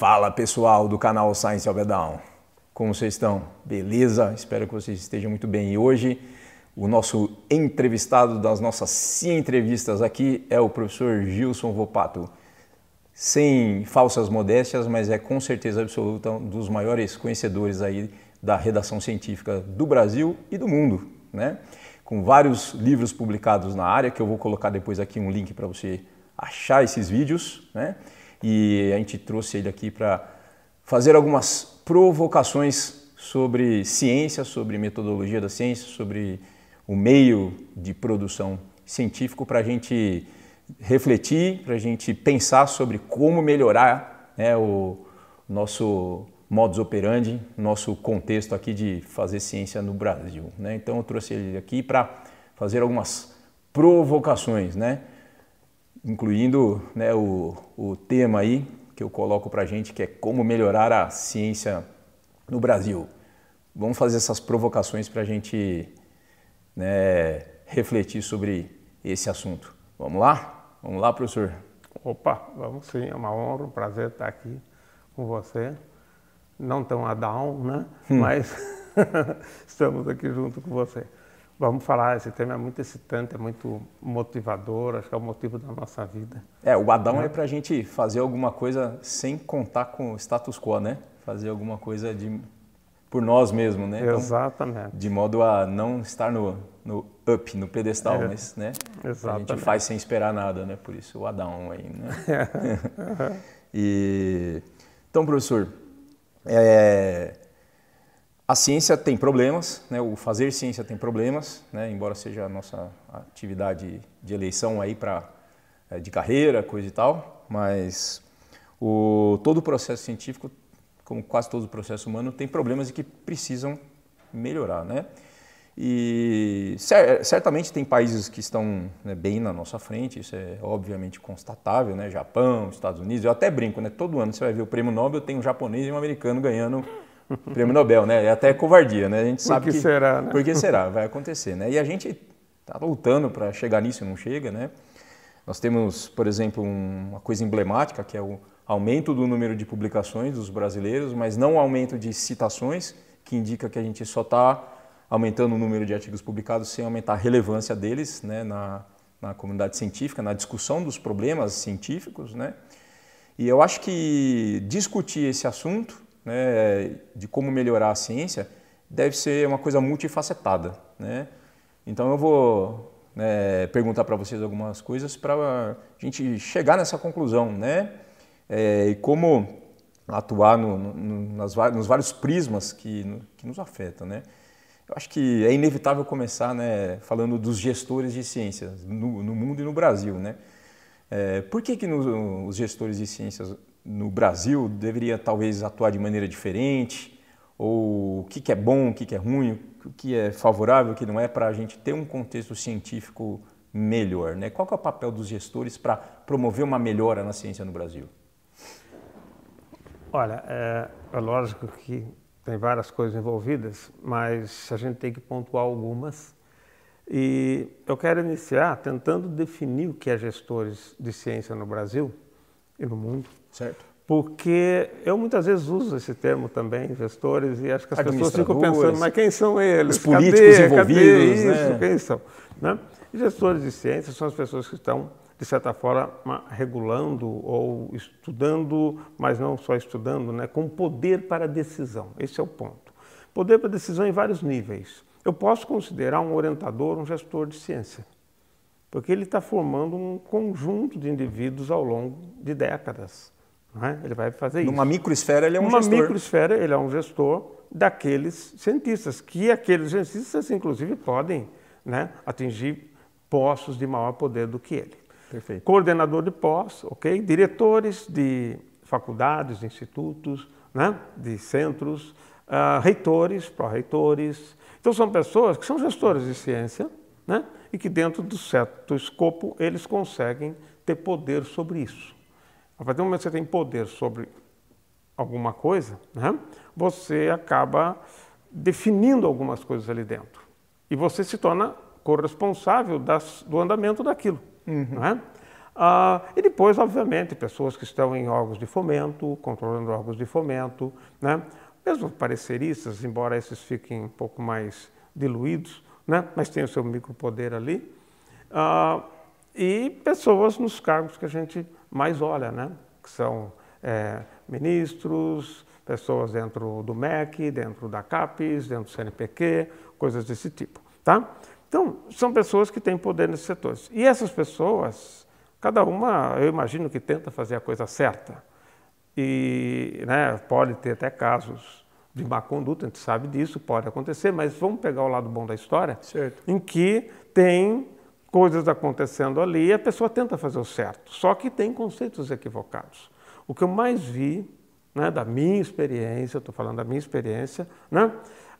Fala pessoal do canal Science of Down. Como vocês estão? Beleza? Espero que vocês estejam muito bem. E hoje o nosso entrevistado das nossas cinco entrevistas aqui é o professor Gilson Vopato. Sem falsas modéstias, mas é com certeza absoluta um dos maiores conhecedores aí da redação científica do Brasil e do mundo, né? Com vários livros publicados na área, que eu vou colocar depois aqui um link para você achar esses vídeos, né? e a gente trouxe ele aqui para fazer algumas provocações sobre ciência, sobre metodologia da ciência, sobre o meio de produção científico para a gente refletir, para a gente pensar sobre como melhorar né, o nosso modus operandi, nosso contexto aqui de fazer ciência no Brasil. Né? Então eu trouxe ele aqui para fazer algumas provocações, né? incluindo né, o, o tema aí que eu coloco para a gente, que é como melhorar a ciência no Brasil. Vamos fazer essas provocações para a gente né, refletir sobre esse assunto. Vamos lá? Vamos lá, professor? Opa, vamos sim, é uma honra, um prazer estar aqui com você. Não tão a down, né? Hum. Mas estamos aqui junto com você. Vamos falar, esse tema é muito excitante, é muito motivador, acho que é o motivo da nossa vida. É, o Adão né? é, é para a gente fazer alguma coisa sem contar com o status quo, né? Fazer alguma coisa de, por nós mesmos, né? Então, exatamente. Então, de modo a não estar no, no up, no pedestal, é. mas né? Exatamente. a gente faz sem esperar nada, né? Por isso o Adão aí, né? É. e, então, professor, é, a ciência tem problemas, né? o fazer ciência tem problemas, né? embora seja a nossa atividade de eleição aí para é, de carreira, coisa e tal, mas o, todo o processo científico, como quase todo o processo humano, tem problemas e que precisam melhorar, né? E certamente tem países que estão né, bem na nossa frente, isso é obviamente constatável, né? Japão, Estados Unidos, eu até brinco, né? Todo ano você vai ver o prêmio Nobel, tem um japonês e um americano ganhando prêmio Nobel, né? É até covardia, né? A gente sabe Por que, que será, né? Porque será, vai acontecer, né? E a gente está lutando para chegar nisso e não chega, né? Nós temos, por exemplo, uma coisa emblemática que é o aumento do número de publicações dos brasileiros, mas não aumento de citações, que indica que a gente só está aumentando o número de artigos publicados sem aumentar a relevância deles né, na, na comunidade científica, na discussão dos problemas científicos. Né? E eu acho que discutir esse assunto né, de como melhorar a ciência deve ser uma coisa multifacetada. Né? Então eu vou né, perguntar para vocês algumas coisas para a gente chegar nessa conclusão né? É, e como atuar no, no, nas, nos vários prismas que, no, que nos afetam. Né? Eu acho que é inevitável começar né, falando dos gestores de ciências no, no mundo e no Brasil. Né? É, por que, que os gestores de ciências no Brasil deveria talvez atuar de maneira diferente? Ou o que, que é bom, o que, que é ruim, o que é favorável, o que não é, para a gente ter um contexto científico melhor? Né? Qual é o papel dos gestores para promover uma melhora na ciência no Brasil? Olha, é, é, lógico que tem várias coisas envolvidas, mas a gente tem que pontuar algumas. E eu quero iniciar tentando definir o que é gestores de ciência no Brasil e no mundo. Certo. Porque eu muitas vezes uso esse termo também, gestores, e acho que as pessoas ficam pensando, mas quem são eles? Os políticos cadê, envolvidos, cadê isso? Né? Quem são? Né? E gestores de ciência são as pessoas que estão, de certa forma, regulando ou estudando, mas não só estudando, né? com poder para decisão. Esse é o ponto. Poder para decisão em vários níveis. Eu posso considerar um orientador um gestor de ciência, porque ele está formando um conjunto de indivíduos ao longo de décadas. Né? Ele vai fazer Numa isso. Numa microesfera, ele é um Numa gestor. Numa microesfera, ele é um gestor daqueles cientistas, que aqueles cientistas, inclusive, podem né, atingir postos de maior poder do que ele. Perfeito. Coordenador de pós, ok? Diretores de faculdades, de institutos, né? de centros, uh, reitores, pró-reitores. Então, são pessoas que são gestores de ciência né? e que, dentro do certo escopo, eles conseguem ter poder sobre isso. A partir do momento que você tem poder sobre alguma coisa, né, você acaba definindo algumas coisas ali dentro. E você se torna corresponsável das, do andamento daquilo. Uhum. Né? Ah, e depois, obviamente, pessoas que estão em órgãos de fomento, controlando órgãos de fomento, né? mesmo pareceristas, embora esses fiquem um pouco mais diluídos, né? mas tem o seu micropoder ali. Ah, e pessoas nos cargos que a gente mas olha, né? que são é, ministros, pessoas dentro do MEC, dentro da CAPES, dentro do CNPq, coisas desse tipo. Tá? Então, são pessoas que têm poder nesses setores. E essas pessoas, cada uma, eu imagino que tenta fazer a coisa certa. E né, pode ter até casos de má conduta, a gente sabe disso, pode acontecer, mas vamos pegar o lado bom da história, certo. em que tem coisas acontecendo ali e a pessoa tenta fazer o certo, só que tem conceitos equivocados. O que eu mais vi, né, da minha experiência, estou falando da minha experiência, né,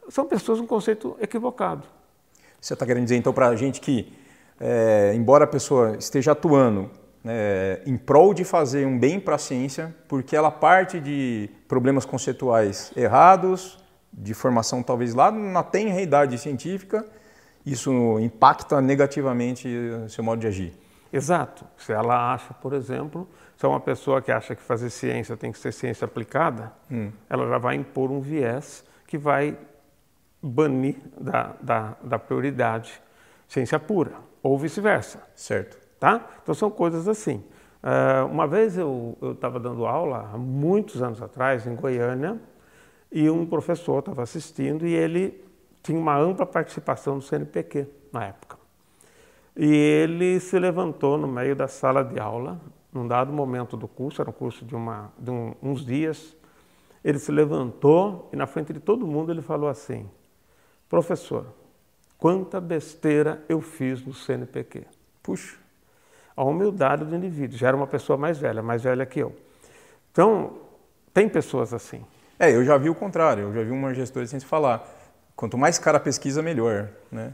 são pessoas com um conceito equivocado. Você está querendo dizer então para a gente que, é, embora a pessoa esteja atuando é, em prol de fazer um bem para a ciência, porque ela parte de problemas conceituais errados, de formação talvez lá na tenra idade científica, isso impacta negativamente seu modo de agir. Exato. Se ela acha, por exemplo, se é uma pessoa que acha que fazer ciência tem que ser ciência aplicada, hum. ela já vai impor um viés que vai banir da, da, da prioridade ciência pura, ou vice-versa. Certo. Tá? Então são coisas assim. Uh, uma vez eu estava dando aula, há muitos anos atrás, em Goiânia, e um professor estava assistindo e ele tinha uma ampla participação do CNPq na época. E ele se levantou no meio da sala de aula, num dado momento do curso, era um curso de, uma, de um, uns dias, ele se levantou e na frente de todo mundo ele falou assim, professor, quanta besteira eu fiz no CNPq. Puxa, a humildade do indivíduo, já era uma pessoa mais velha, mais velha que eu. Então, tem pessoas assim. É, eu já vi o contrário, eu já vi uma gestora sem se falar Quanto mais cara a pesquisa, melhor, né?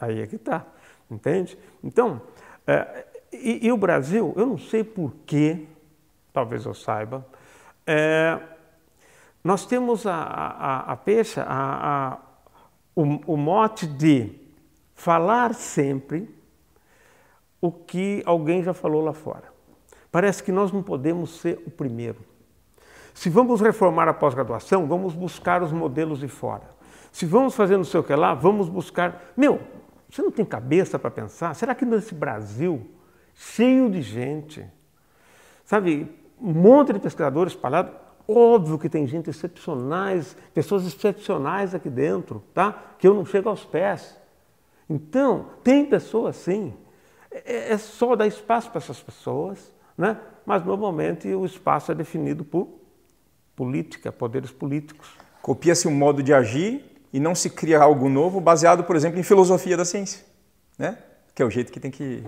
Aí é que tá, entende? Então, é, e, e, o Brasil, eu não sei porquê, talvez eu saiba, é, nós temos a, a, a peixa, a, a o, o mote de falar sempre o que alguém já falou lá fora. Parece que nós não podemos ser o primeiro. Se vamos reformar a pós-graduação, vamos buscar os modelos de fora. Se vamos fazer não sei o que lá, vamos buscar. Meu, você não tem cabeça para pensar? Será que nesse Brasil, cheio de gente, sabe, um monte de pescadores espalhados, óbvio que tem gente excepcionais, pessoas excepcionais aqui dentro, tá? Que eu não chego aos pés. Então, tem pessoas sim. É, é só dar espaço para essas pessoas, né? Mas normalmente o espaço é definido por política, poderes políticos. Copia-se um modo de agir e não se cria algo novo baseado, por exemplo, em filosofia da ciência, né? que é o jeito que tem que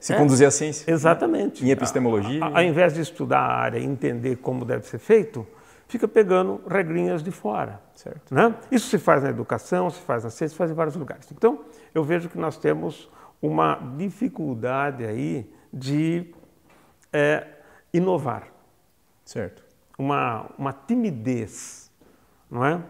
se é, conduzir a ciência. Né? Exatamente. Né? Em epistemologia. A, a, ao invés de estudar a área e entender como deve ser feito, fica pegando regrinhas de fora. Certo. Né? Isso se faz na educação, se faz na ciência, se faz em vários lugares. Então, eu vejo que nós temos uma dificuldade aí de é, inovar. Certo. Uma, uma timidez, não é?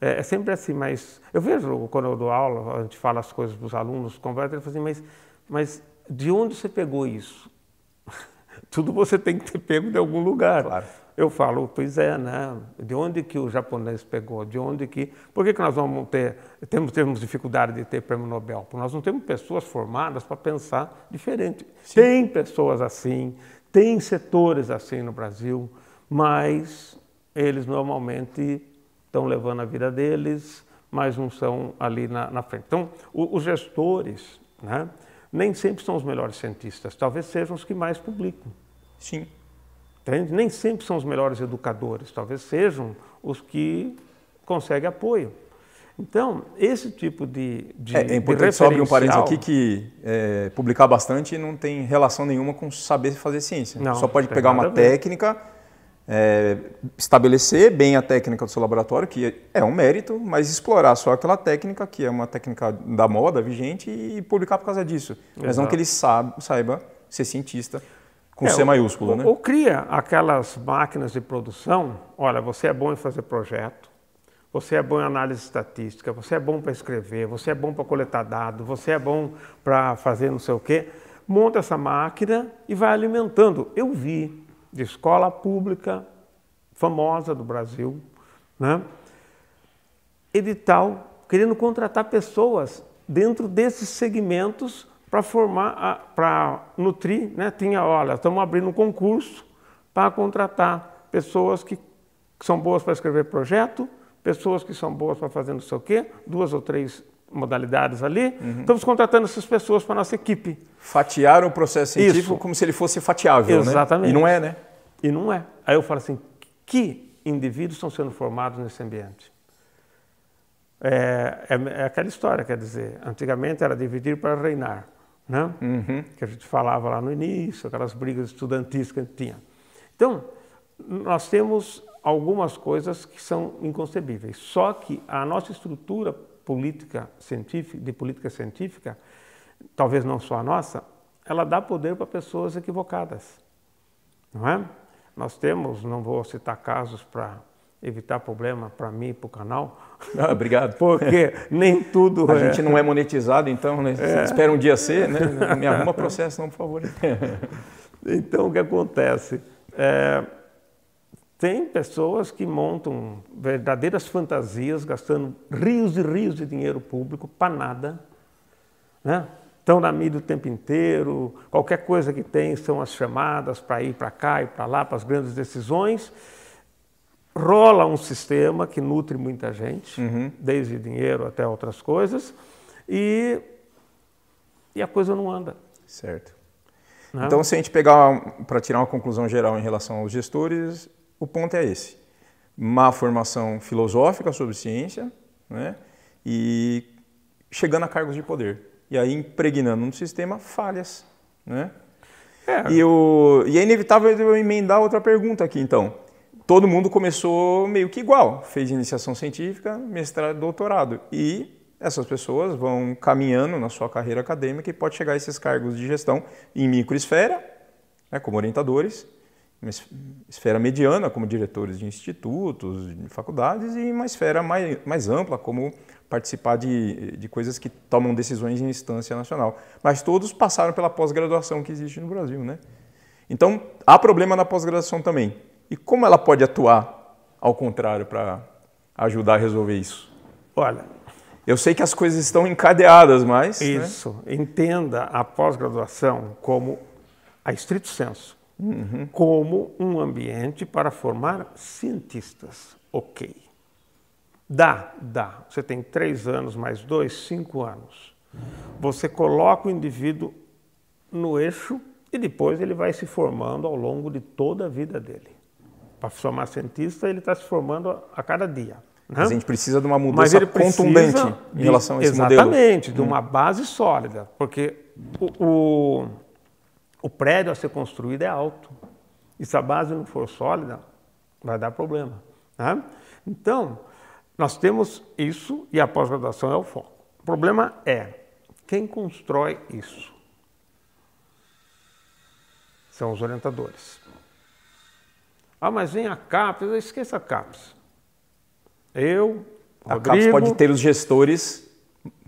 É, é, sempre assim, mas eu vejo quando eu dou aula, a gente fala as coisas para os alunos, conversa, ele fala assim, mas, mas de onde você pegou isso? Tudo você tem que ter pego de algum lugar. Claro. Eu falo, pois é, né? De onde que o japonês pegou? De onde que... Por que, que nós vamos ter... Temos, temos dificuldade de ter prêmio Nobel? Porque nós não temos pessoas formadas para pensar diferente. Sim. Tem pessoas assim, tem setores assim no Brasil, mas eles normalmente estão levando a vida deles, mas não são ali na, na frente. Então, os gestores né, nem sempre são os melhores cientistas, talvez sejam os que mais publicam. Sim. Entende? Nem sempre são os melhores educadores, talvez sejam os que conseguem apoio. Então, esse tipo de, de É, é importante só abrir um parênteses aqui que é, publicar bastante não tem relação nenhuma com saber fazer ciência. Não, só pode pegar uma técnica é, estabelecer bem a técnica do seu laboratório, que é um mérito, mas explorar só aquela técnica, que é uma técnica da moda vigente, e publicar por causa disso. Exato. Mas não que ele saiba, ser cientista com é, C maiúsculo. Ou, né? ou cria aquelas máquinas de produção, olha, você é bom em fazer projeto, você é bom em análise estatística, você é bom para escrever, você é bom para coletar dados, você é bom para fazer não sei o quê. Monta essa máquina e vai alimentando. Eu vi de escola pública famosa do Brasil, né? edital, querendo contratar pessoas dentro desses segmentos para formar, para nutrir, né? tinha, olha, estamos abrindo um concurso para contratar pessoas que, que são boas para escrever projeto, pessoas que são boas para fazer não sei o quê, duas ou três modalidades ali, uhum. estamos contratando essas pessoas para a nossa equipe. Fatiar o processo científico Isso. como se ele fosse fatiável, né? Exatamente. né? E não é, né? E não é. Aí eu falo assim, que indivíduos estão sendo formados nesse ambiente? É, é, é aquela história, quer dizer, antigamente era dividir para reinar, né? Uhum. Que a gente falava lá no início, aquelas brigas estudantis que a gente tinha. Então, nós temos algumas coisas que são inconcebíveis, só que a nossa estrutura política científica, de política científica, talvez não só a nossa, ela dá poder para pessoas equivocadas, não é? Nós temos, não vou citar casos para evitar problema para mim e para o canal. Ah, obrigado. Porque nem tudo. A é... gente não é monetizado, então, né? É. Espera um dia ser, né? Me arruma processo, não, por favor. então, o que acontece? É, tem pessoas que montam verdadeiras fantasias, gastando rios e rios de dinheiro público para nada. Né? Estão na mídia o tempo inteiro, qualquer coisa que tem são as chamadas para ir para cá e para lá, para as grandes decisões. Rola um sistema que nutre muita gente, uhum. desde dinheiro até outras coisas, e, e a coisa não anda. Certo. Né? Então, se a gente pegar para tirar uma conclusão geral em relação aos gestores, o ponto é esse. Má formação filosófica sobre ciência né? e chegando a cargos de poder. E aí impregnando no sistema falhas. Né? É. E, o, e é inevitável eu emendar outra pergunta aqui, então. Todo mundo começou meio que igual, fez iniciação científica, mestrado, doutorado. E essas pessoas vão caminhando na sua carreira acadêmica e pode chegar a esses cargos de gestão em microesfera, né, como orientadores, uma esfera mediana, como diretores de institutos, de faculdades, e uma esfera mais, mais ampla, como participar de, de coisas que tomam decisões em instância nacional. Mas todos passaram pela pós-graduação que existe no Brasil. Né? Então, há problema na pós-graduação também. E como ela pode atuar ao contrário para ajudar a resolver isso? Olha. Eu sei que as coisas estão encadeadas, mas. Né? Isso. Né? Entenda a pós-graduação como a estrito senso uhum. como um ambiente para formar cientistas. Ok. Dá, dá. Você tem três anos mais dois, cinco anos. Você coloca o indivíduo no eixo e depois ele vai se formando ao longo de toda a vida dele. Para formar cientista, ele está se formando a cada dia. Né? Mas a gente precisa de uma mudança contundente de, em relação a esse exatamente, modelo. Exatamente, de uma hum. base sólida. Porque o o prédio a ser construído é alto. E se a base não for sólida, vai dar problema. Né? Então, nós temos isso e a pós-graduação é o foco. O problema é quem constrói isso? São os orientadores. Ah, mas vem a CAPES, esqueça a CAPES. Eu, a Rodrigo, CAPES pode ter os gestores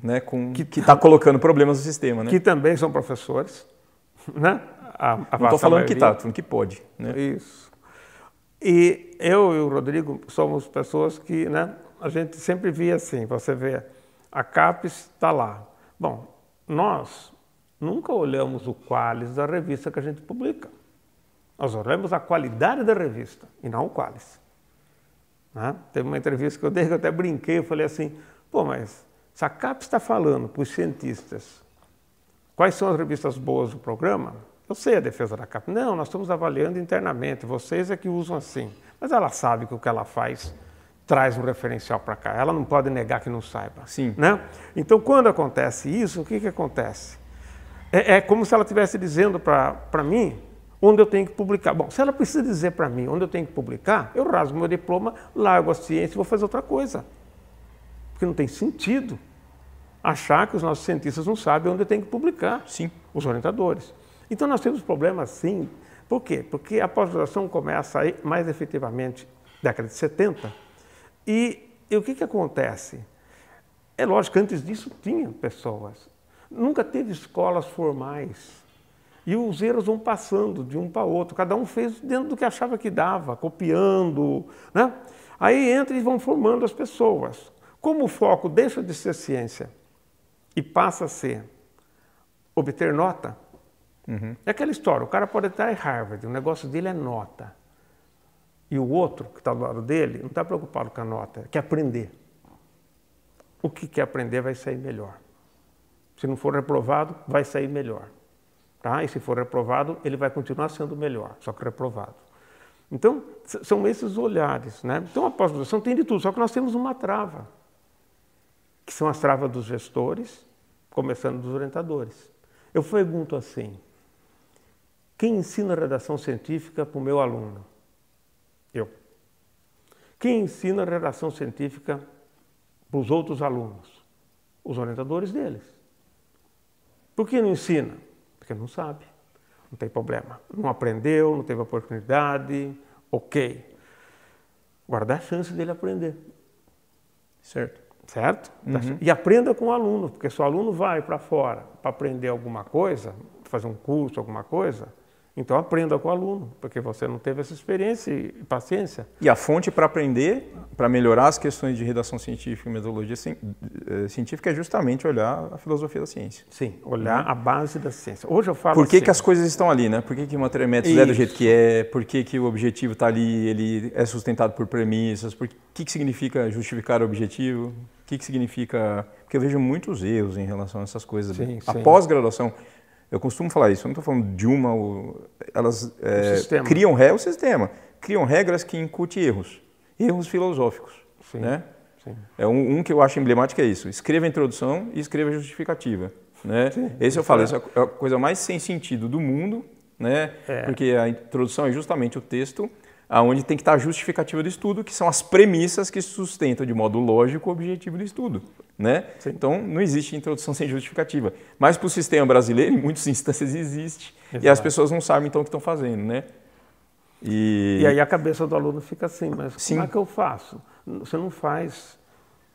né, com, que está colocando problemas no sistema. Né? Que também são professores né? A, a não estou falando tá, maioria. que está, falando que pode. Né? Isso. E eu e o Rodrigo somos pessoas que, né? A gente sempre via assim, você vê, a CAPES está lá. Bom, nós nunca olhamos o qualis da revista que a gente publica. Nós olhamos a qualidade da revista e não o qualis. Né? Teve uma entrevista que eu dei que eu até brinquei, eu falei assim, pô, mas se a CAPES está falando para os cientistas Quais são as revistas boas do programa? Eu sei a defesa da capa. Não, nós estamos avaliando internamente, vocês é que usam assim. Mas ela sabe que o que ela faz traz um referencial para cá. Ela não pode negar que não saiba. Sim. Né? Então, quando acontece isso, o que, que acontece? É, é como se ela estivesse dizendo para mim onde eu tenho que publicar. Bom, se ela precisa dizer para mim onde eu tenho que publicar, eu rasgo meu diploma, largo a ciência e vou fazer outra coisa. Porque não tem sentido achar que os nossos cientistas não sabem onde tem que publicar, sim, os orientadores. Então nós temos problemas sim. Por quê? Porque a pós-graduação começa aí mais efetivamente década de 70. E, e o que, que acontece? É lógico que antes disso tinha pessoas. Nunca teve escolas formais. E os erros vão passando de um para outro. Cada um fez dentro do que achava que dava, copiando. Né? Aí entra e vão formando as pessoas. Como o foco deixa de ser ciência e passa a ser obter nota, uhum. é aquela história, o cara pode estar em Harvard, o negócio dele é nota. E o outro que está do lado dele não está preocupado com a nota, quer aprender. O que quer aprender vai sair melhor. Se não for reprovado, vai sair melhor. Tá? E se for reprovado, ele vai continuar sendo melhor, só que reprovado. Então, são esses olhares. Né? Então, a pós-graduação tem de tudo, só que nós temos uma trava, que são as travas dos gestores começando dos orientadores. Eu pergunto assim: quem ensina redação científica para o meu aluno? Eu. Quem ensina redação científica para os outros alunos? Os orientadores deles. Por que não ensina? Porque não sabe. Não tem problema. Não aprendeu, não teve oportunidade. Ok. Guardar a chance dele aprender. Certo? certo? Tá uhum. E aprenda com o aluno, porque se o aluno vai para fora para aprender alguma coisa, fazer um curso, alguma coisa, então aprenda com o aluno, porque você não teve essa experiência e paciência. E a fonte para aprender, para melhorar as questões de redação científica e metodologia eh, científica é justamente olhar a filosofia da ciência. Sim, olhar a base da ciência. Hoje eu falo Por que, assim, que as coisas estão ali, né? Por que, que o matéria é do jeito que é? Por que, que o objetivo está ali, ele é sustentado por premissas? O que, que significa justificar o objetivo? O que, que significa... Porque eu vejo muitos erros em relação a essas coisas. Sim, a pós-graduação... Eu costumo falar isso, eu não estou falando de uma. Elas é, criam regras, é o sistema. Criam regras que incutem erros, erros filosóficos. Sim, né? Sim. É um, um, que eu acho emblemático é isso: escreva a introdução e escreva a justificativa. Né? Sim, Esse eu falo, essa é, é a coisa mais sem sentido do mundo, né? É. porque a introdução é justamente o texto onde tem que estar a justificativa do estudo, que são as premissas que sustentam de modo lógico o objetivo do estudo. Né? Então, não existe introdução sem justificativa. Mas para o sistema brasileiro, em muitas instâncias, existe. Exato. E as pessoas não sabem, então, o que estão fazendo. Né? E... e aí a cabeça do aluno fica assim, mas Sim. como é que eu faço? Você não faz...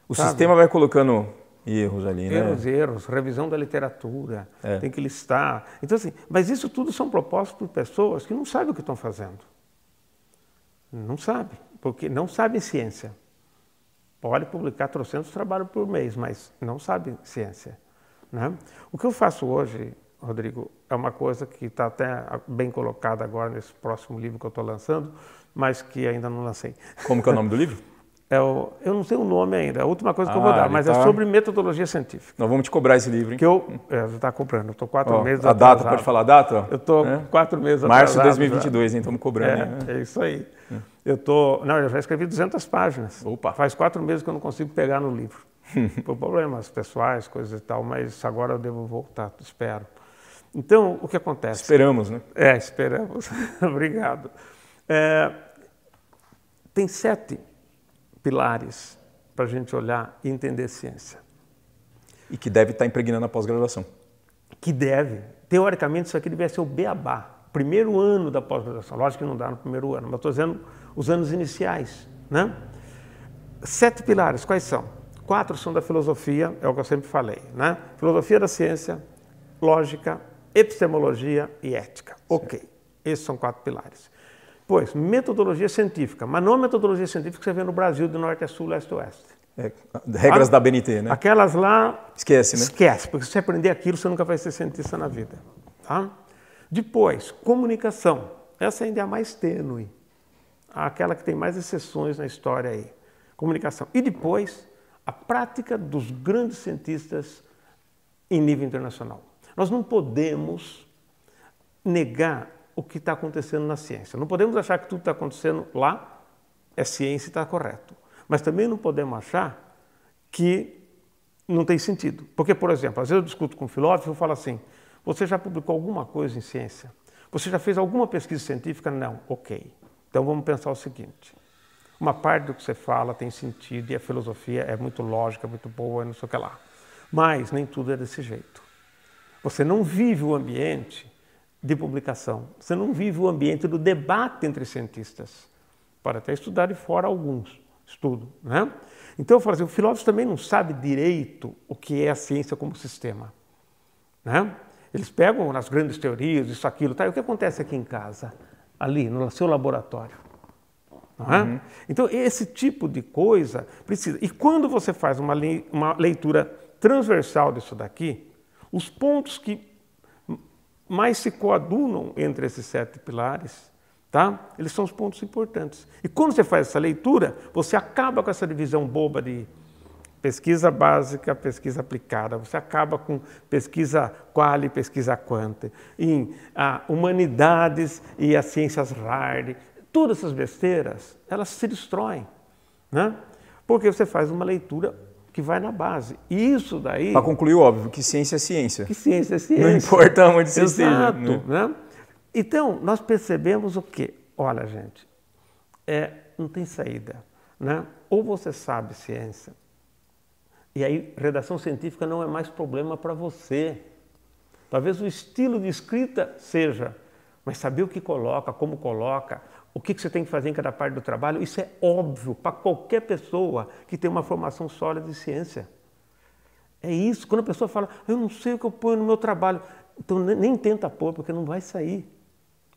O sabe? sistema vai colocando erros ali, né? Erros, erros, revisão da literatura, é. tem que listar. Então, assim, mas isso tudo são propostas por pessoas que não sabem o que estão fazendo. Não sabe, porque não sabe ciência. Pode publicar 300 trabalhos por mês, mas não sabe ciência. Né? O que eu faço hoje, Rodrigo, é uma coisa que está até bem colocada agora nesse próximo livro que eu estou lançando, mas que ainda não lancei. Como que é o nome do livro? É o, eu não sei o nome ainda, a última coisa que ah, eu vou ah, dar, mas é tá... é sobre metodologia científica. Nós vamos te cobrar esse livro, hein? Que eu. É, está comprando, eu estou quatro meses a atrasado. A data, pode falar a data? Eu estou é? quatro meses Março atrasado. Março de 2022, hein? Estamos cobrando. É, é isso aí. É. Eu tô, não, eu já escrevi 200 páginas. Opa. Faz quatro meses que eu não consigo pegar no livro. Por problemas pessoais, coisas e tal, mas agora eu devo voltar, espero. Então, o que acontece? Esperamos, né? É, esperamos. Obrigado. É, tem sete pilares para a gente olhar e entender ciência. E que deve estar tá impregnando a pós-graduação. Que deve. Teoricamente, isso aqui devia ser o beabá, primeiro ano da pós-graduação. Lógico que não dá no primeiro ano, mas estou dizendo os anos iniciais. Né? Sete pilares, quais são? Quatro são da filosofia, é o que eu sempre falei. Né? Filosofia da ciência, lógica, epistemologia e ética. Ok, esses são quatro pilares. Pois, metodologia científica, mas não metodologia científica que você vê no Brasil, de norte a sul, leste a oeste. É, regras a, ah, da BNT, né? Aquelas lá. Esquece, né? Esquece, porque se você aprender aquilo, você nunca vai ser cientista na vida. Tá? Depois, comunicação. Essa ainda é a mais tênue. Aquela que tem mais exceções na história aí. Comunicação. E depois, a prática dos grandes cientistas em nível internacional. Nós não podemos negar o que está acontecendo na ciência. Não podemos achar que tudo está acontecendo lá é ciência e está correto. Mas também não podemos achar que não tem sentido. Porque, por exemplo, às vezes eu discuto com um filósofo e falo assim: você já publicou alguma coisa em ciência? Você já fez alguma pesquisa científica? Não. Ok. Então vamos pensar o seguinte: uma parte do que você fala tem sentido e a filosofia é muito lógica, muito boa, não sei o que lá. Mas nem tudo é desse jeito. Você não vive o ambiente de publicação. Você não vive o ambiente do debate entre cientistas. Para até estudar de fora alguns estudo, né? Então eu falo assim, o filósofo também não sabe direito o que é a ciência como sistema, né? Eles pegam nas grandes teorias, isso, aquilo, tá? E o que acontece aqui em casa, ali no seu laboratório? É? Uhum. Então esse tipo de coisa precisa. E quando você faz uma, uma leitura transversal disso daqui, os pontos que mais se coadunam entre esses sete pilares, tá? eles são os pontos importantes. E quando você faz essa leitura, você acaba com essa divisão boba de pesquisa básica, pesquisa aplicada, você acaba com pesquisa qual e pesquisa quant em ah, humanidades e as ciências hard, todas essas besteiras, elas se destroem, né? porque você faz uma leitura que vai na base. E isso daí. Para concluir, óbvio, que ciência é ciência. Que ciência é ciência. Não importa onde você Exato, esteja. Né? Né? Então, nós percebemos o quê? Olha, gente, é, não tem saída. Né? Ou você sabe ciência, e aí redação científica não é mais problema para você. Talvez o estilo de escrita seja, mas saber o que coloca, como coloca, o que você tem que fazer em cada parte do trabalho, isso é óbvio para qualquer pessoa que tem uma formação sólida de ciência. É isso. Quando a pessoa fala, eu não sei o que eu ponho no meu trabalho, então nem tenta pôr, porque não vai sair.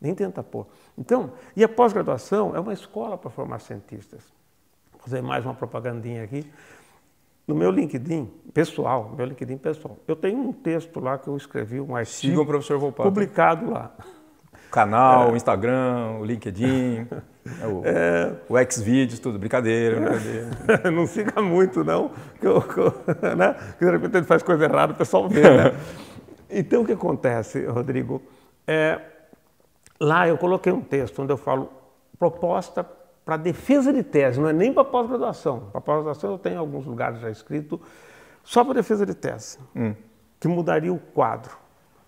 Nem tenta pôr. Então, e a pós-graduação é uma escola para formar cientistas. Vou fazer mais uma propagandinha aqui. No meu LinkedIn pessoal, meu LinkedIn pessoal, eu tenho um texto lá que eu escrevi, um artigo Siga o professor Volpato. publicado lá. Canal, é. Instagram, o LinkedIn, né, o, é. o Xvideos, tudo. Brincadeira, brincadeira. não siga muito, não. Que, eu, que eu, né? de repente ele faz coisa errada, o pessoal vê, né? Então, o que acontece, Rodrigo? É, lá eu coloquei um texto onde eu falo proposta para defesa de tese, não é nem para pós-graduação. Para pós-graduação eu tenho alguns lugares já escrito, só para defesa de tese, hum. que mudaria o quadro.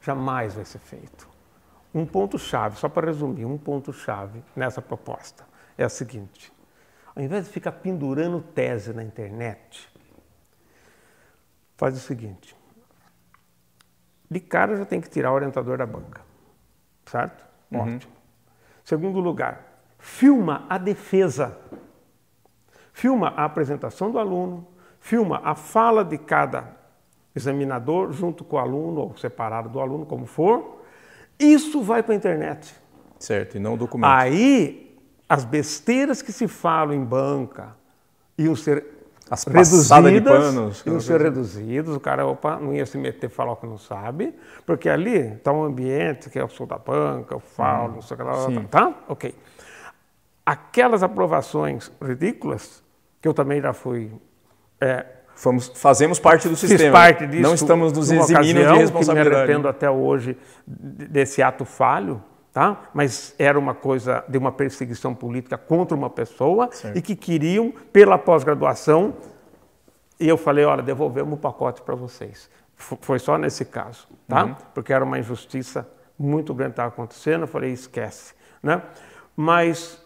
Jamais vai ser feito. Um ponto-chave, só para resumir, um ponto-chave nessa proposta é o seguinte: ao invés de ficar pendurando tese na internet, faz o seguinte. De cara já tem que tirar o orientador da banca, certo? Uhum. Ótimo. Segundo lugar, filma a defesa. Filma a apresentação do aluno, filma a fala de cada examinador junto com o aluno ou separado do aluno, como for, isso vai para a internet. Certo, e não documento. Aí, as besteiras que se falam em banca iam ser as reduzidas, de panos, iam ser reduzidas, o cara opa, não ia se meter e falar que não sabe, porque ali está um ambiente que é o da banca, Eu falo, hum, não sei o que lá, tá, tá? Ok. Aquelas aprovações ridículas, que eu também já fui é, Fomos, fazemos parte do sistema. Fiz parte disso. Não estamos nos eximindo de responsabilidade. Que me arrependo até hoje desse ato falho, tá? mas era uma coisa de uma perseguição política contra uma pessoa certo. e que queriam, pela pós-graduação, e eu falei, olha, devolvemos o pacote para vocês. F foi só nesse caso, tá? Uhum. Porque era uma injustiça muito grande que estava acontecendo. Eu falei, esquece, né? Mas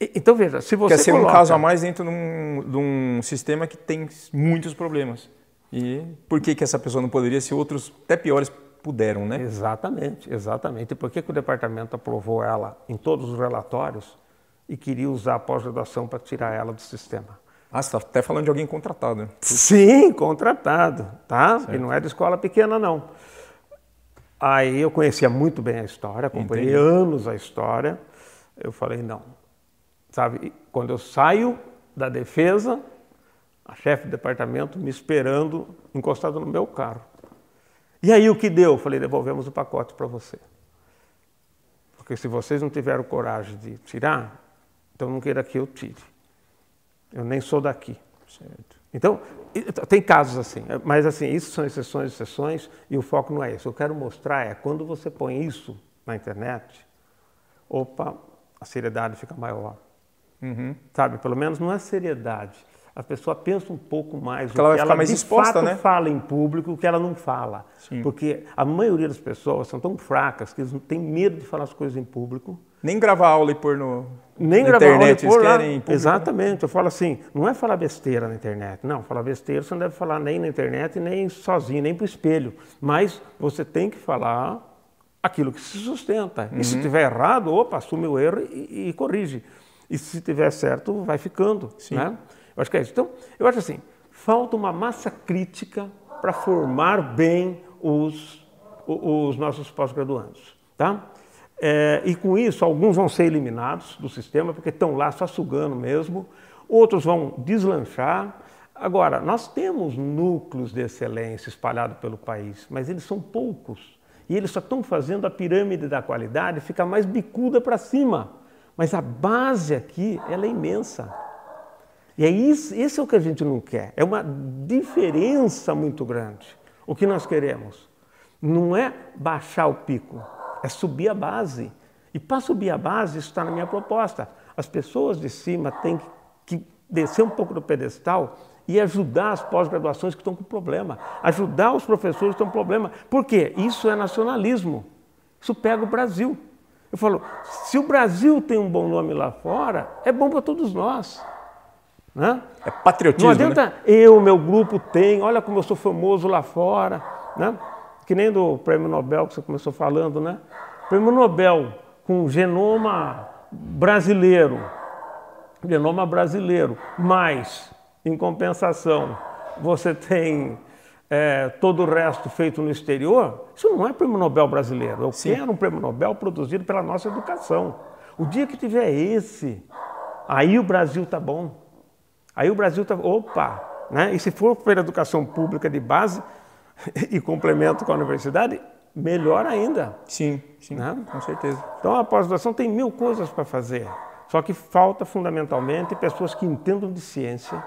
então veja, se você Quer ser coloca... um caso a mais dentro de um, de um, sistema que tem muitos problemas. E por que, que essa pessoa não poderia se outros até piores puderam, né? Exatamente, exatamente. E por que, que o departamento aprovou ela em todos os relatórios e queria usar a pós-graduação para tirar ela do sistema? Ah, você está até falando de alguém contratado. Sim, contratado, tá? Certo. E não é de escola pequena, não. Aí eu conhecia muito bem a história, acompanhei Entendi. anos a história. Eu falei, não, Sabe, quando eu saio da defesa, a chefe do departamento me esperando encostado no meu carro. E aí o que deu? Eu falei, devolvemos o pacote para você. Porque se vocês não tiveram coragem de tirar, então não queira que eu tire. Eu nem sou daqui. Certo. Então, tem casos assim, mas assim, isso são exceções, exceções, e o foco não é isso. Eu quero mostrar é quando você põe isso na internet, opa, a seriedade fica maior. Uhum. Sabe? Pelo menos não é seriedade. A pessoa pensa um pouco mais porque o ela que ela mais de exposta, fato né? fala em público, o que ela não fala. Sim. Porque a maioria das pessoas são tão fracas que eles não têm medo de falar as coisas em público. Nem gravar aula e pôr no Nem na gravar internet, aula e pôr lá. Público, né? Exatamente. Né? Eu falo assim, não é falar besteira na internet. Não, falar besteira você não deve falar nem na internet, nem sozinho, nem para o espelho. Mas você tem que falar aquilo que se sustenta. Uhum. E se uhum. tiver errado, opa, assume o erro e, e corrige. E se tiver certo, vai ficando. Né? Eu acho que é isso. Então, eu acho assim, falta uma massa crítica para formar bem os, os nossos pós-graduandos. Tá? É, e com isso, alguns vão ser eliminados do sistema, porque estão lá só sugando mesmo, outros vão deslanchar. Agora, nós temos núcleos de excelência espalhados pelo país, mas eles são poucos. E eles só estão fazendo a pirâmide da qualidade ficar mais bicuda para cima. Mas a base aqui, ela é imensa. E é isso, esse é o que a gente não quer. É uma diferença muito grande. O que nós queremos não é baixar o pico, é subir a base. E para subir a base, isso está na minha proposta. As pessoas de cima têm que descer um pouco do pedestal e ajudar as pós-graduações que estão com problema, ajudar os professores que estão com problema. Por quê? Isso é nacionalismo. Isso pega o Brasil. Eu falo, se o Brasil tem um bom nome lá fora, é bom para todos nós. Né? É patriotismo. Não né? adianta né? eu, meu grupo tem, olha como eu sou famoso lá fora. Né? Que nem do prêmio Nobel que você começou falando, né? Prêmio Nobel com genoma brasileiro, genoma brasileiro, mas, em compensação, você tem é, todo o resto feito no exterior, isso não é prêmio Nobel brasileiro. Eu Sim. quero um prêmio Nobel produzido pela nossa educação. O dia que tiver esse, aí o Brasil tá bom. Aí o Brasil tá. Opa! Né? E se for pela educação pública de base e complemento com a universidade, melhor ainda. Sim, sim, né? com certeza. Então a pós-graduação tem mil coisas para fazer, só que falta fundamentalmente pessoas que entendam de ciência,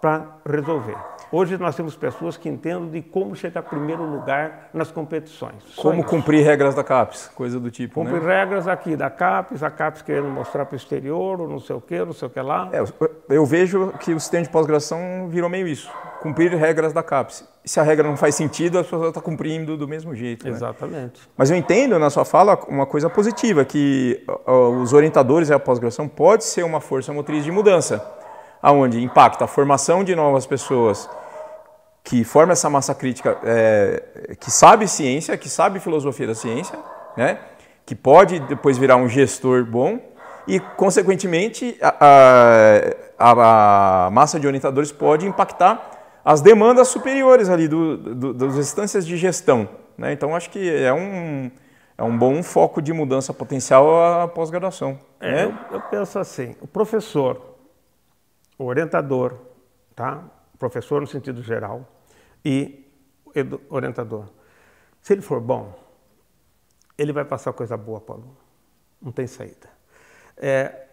para resolver. Hoje nós temos pessoas que entendem de como chegar primeiro lugar nas competições. como cumprir regras da CAPES, coisa do tipo, né? Cumprir né? regras aqui da CAPES, a CAPES querendo mostrar para o exterior, ou não sei o que, não sei o que lá. É, eu vejo que o sistema de pós-graduação virou meio isso, cumprir regras da CAPES. Se a regra não faz sentido, a pessoa está cumprindo do mesmo jeito. Né? Exatamente. Né? Mas eu entendo na sua fala uma coisa positiva, que os orientadores a pós-graduação pode ser uma força motriz de mudança aonde impacta a formação de novas pessoas que forma essa massa crítica, é, que sabe ciência, que sabe filosofia da ciência, né? que pode depois virar um gestor bom e, consequentemente, a, a, a massa de orientadores pode impactar as demandas superiores ali do, do, das instâncias de gestão. Né? Então, acho que é um, é um bom foco de mudança potencial a pós-graduação. É, né? eu, eu penso assim, o professor o orientador, tá? professor no sentido geral, e orientador. Se ele for bom, ele vai passar coisa boa para o aluno. Não tem saída. É,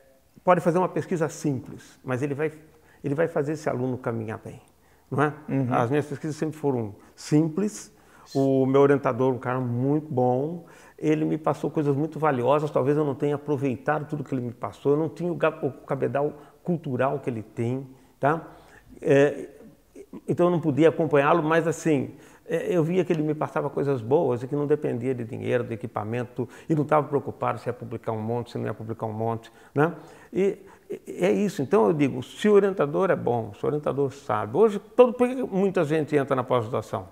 pode fazer uma pesquisa simples, mas ele vai, ele vai fazer esse aluno caminhar bem. Não é? Uhum. As minhas pesquisas sempre foram simples. O meu orientador, é um cara muito bom, ele me passou coisas muito valiosas. Talvez eu não tenha aproveitado tudo que ele me passou. Eu não tinha o cabedal cultural que ele tem, tá? É, então eu não podia acompanhá-lo, mas assim, é, eu via que ele me passava coisas boas e que não dependia de dinheiro, de equipamento, e não estava preocupado se ia publicar um monte, se não ia publicar um monte, né? E é isso. Então eu digo, se o orientador é bom, se o orientador sabe. Hoje, todo, por que muita gente entra na pós-graduação?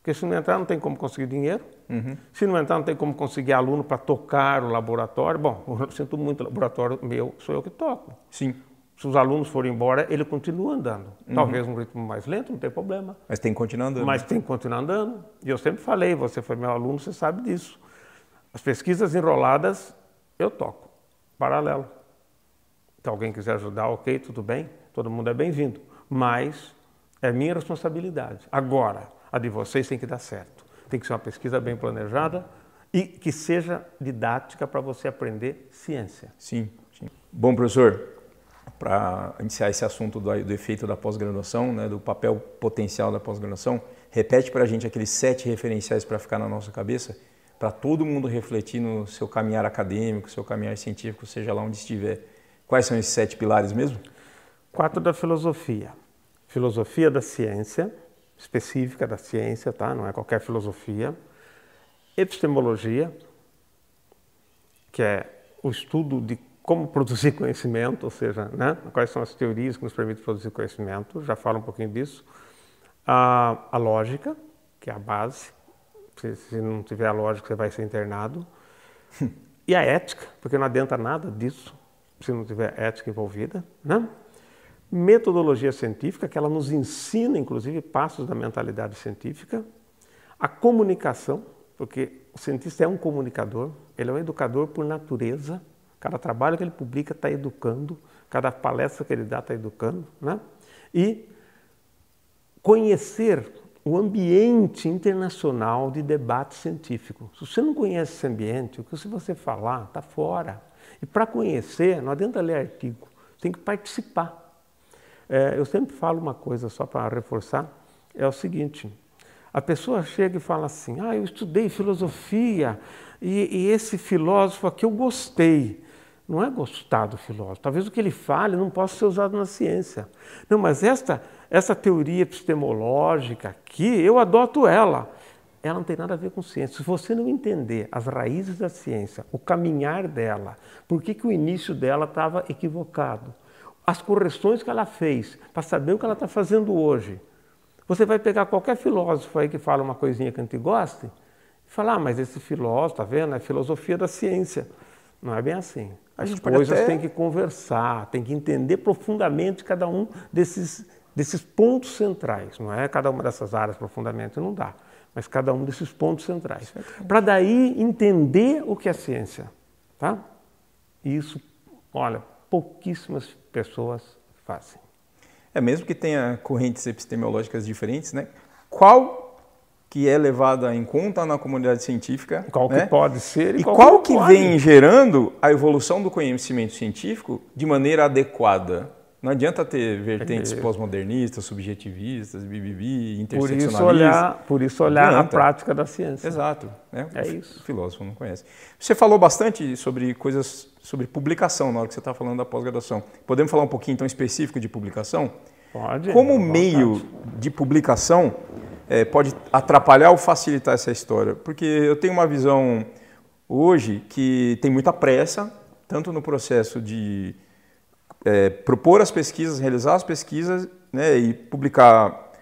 Porque se não entrar, não tem como conseguir dinheiro. Uhum. Se não entrar, não tem como conseguir aluno para tocar o laboratório. Bom, eu sinto muito, o laboratório meu sou eu que toco. Sim se os alunos forem embora, ele continua andando. Uhum. Talvez um ritmo mais lento, não tem problema. Mas tem que continuar andando. Mas tem que continuar andando. E eu sempre falei, você foi meu aluno, você sabe disso. As pesquisas enroladas, eu toco, paralelo. Se alguém quiser ajudar, ok, tudo bem, todo mundo é bem-vindo. Mas é minha responsabilidade. Agora, a de vocês tem que dar certo. Tem que ser uma pesquisa bem planejada e que seja didática para você aprender ciência. Sim, sim. Bom, professor, para iniciar esse assunto do, do efeito da pós-graduação, né, do papel potencial da pós-graduação. Repete para a gente aqueles sete referenciais para ficar na nossa cabeça, para todo mundo refletir no seu caminhar acadêmico, seu caminhar científico, seja lá onde estiver. Quais são esses sete pilares mesmo? Quatro da filosofia. Filosofia da ciência, específica da ciência, tá? não é qualquer filosofia. Epistemologia, que é o estudo de como produzir conhecimento, ou seja, né, quais são as teorias que nos permitem produzir conhecimento, já falo um pouquinho disso. A, a lógica, que é a base, se, se, não tiver a lógica você vai ser internado. E a ética, porque não adianta nada disso se não tiver ética envolvida. Né? Metodologia científica, que ela nos ensina, inclusive, passos da mentalidade científica. A comunicação, porque o cientista é um comunicador, ele é um educador por natureza, Cada trabalho que ele publica está educando, cada palestra que ele dá está educando, né? E conhecer o ambiente internacional de debate científico. Se você não conhece esse ambiente, o que você falar está fora. E para conhecer, não adianta ler artigo, tem que participar. É, eu sempre falo uma coisa só para reforçar, é o seguinte, a pessoa chega e fala assim, ah, eu estudei filosofia e, e esse filósofo aqui eu gostei não é gostar do filósofo. Talvez o que ele fale não possa ser usado na ciência. Não, mas esta, essa teoria epistemológica aqui, eu adoto ela. Ela não tem nada a ver com ciência. Se você não entender as raízes da ciência, o caminhar dela, por que, que o início dela estava equivocado, as correções que ela fez, para saber o que ela está fazendo hoje. Você vai pegar qualquer filósofo aí que fala uma coisinha que a gente goste e falar, ah, mas esse filósofo, tá vendo? É filosofia da ciência. Não é bem assim a gente pode coisas até... tem que conversar, tem que entender profundamente cada um desses, desses pontos centrais, não é cada uma dessas áreas profundamente, não dá, mas cada um desses pontos centrais. Para daí entender o que é ciência, tá? isso, olha, pouquíssimas pessoas fazem. É mesmo que tenha correntes epistemológicas diferentes, né? Qual que é levada em conta na comunidade científica. Qual que né? pode ser e, e qual, qual que, vem gerando a evolução do conhecimento científico de maneira adequada. Não adianta ter vertentes é. pós-modernistas, subjetivistas, bibibi, interseccionalistas. Por isso olhar, por isso olhar a prática da ciência. Exato. Né? É isso. O filósofo não conhece. Você falou bastante sobre coisas, sobre publicação na hora que você está falando da pós-graduação. Podemos falar um pouquinho então específico de publicação? Pode. Como é meio de publicação, é, pode atrapalhar ou facilitar essa história? Porque eu tenho uma visão hoje que tem muita pressa, tanto no processo de é, propor as pesquisas, realizar as pesquisas né, e publicar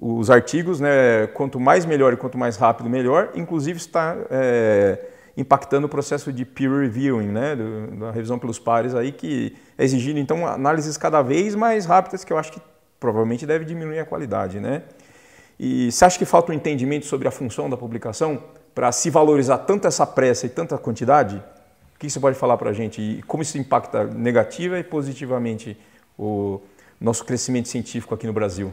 os artigos, né, quanto mais melhor e quanto mais rápido, melhor, inclusive está é, impactando o processo de peer reviewing, né, do, da revisão pelos pares, aí, que é exigido, então, análises cada vez mais rápidas, que eu acho que provavelmente deve diminuir a qualidade. Né? E você acha que falta um entendimento sobre a função da publicação para se valorizar tanto essa pressa e tanta quantidade? O que você pode falar para a gente e como isso impacta negativa e positivamente o nosso crescimento científico aqui no Brasil?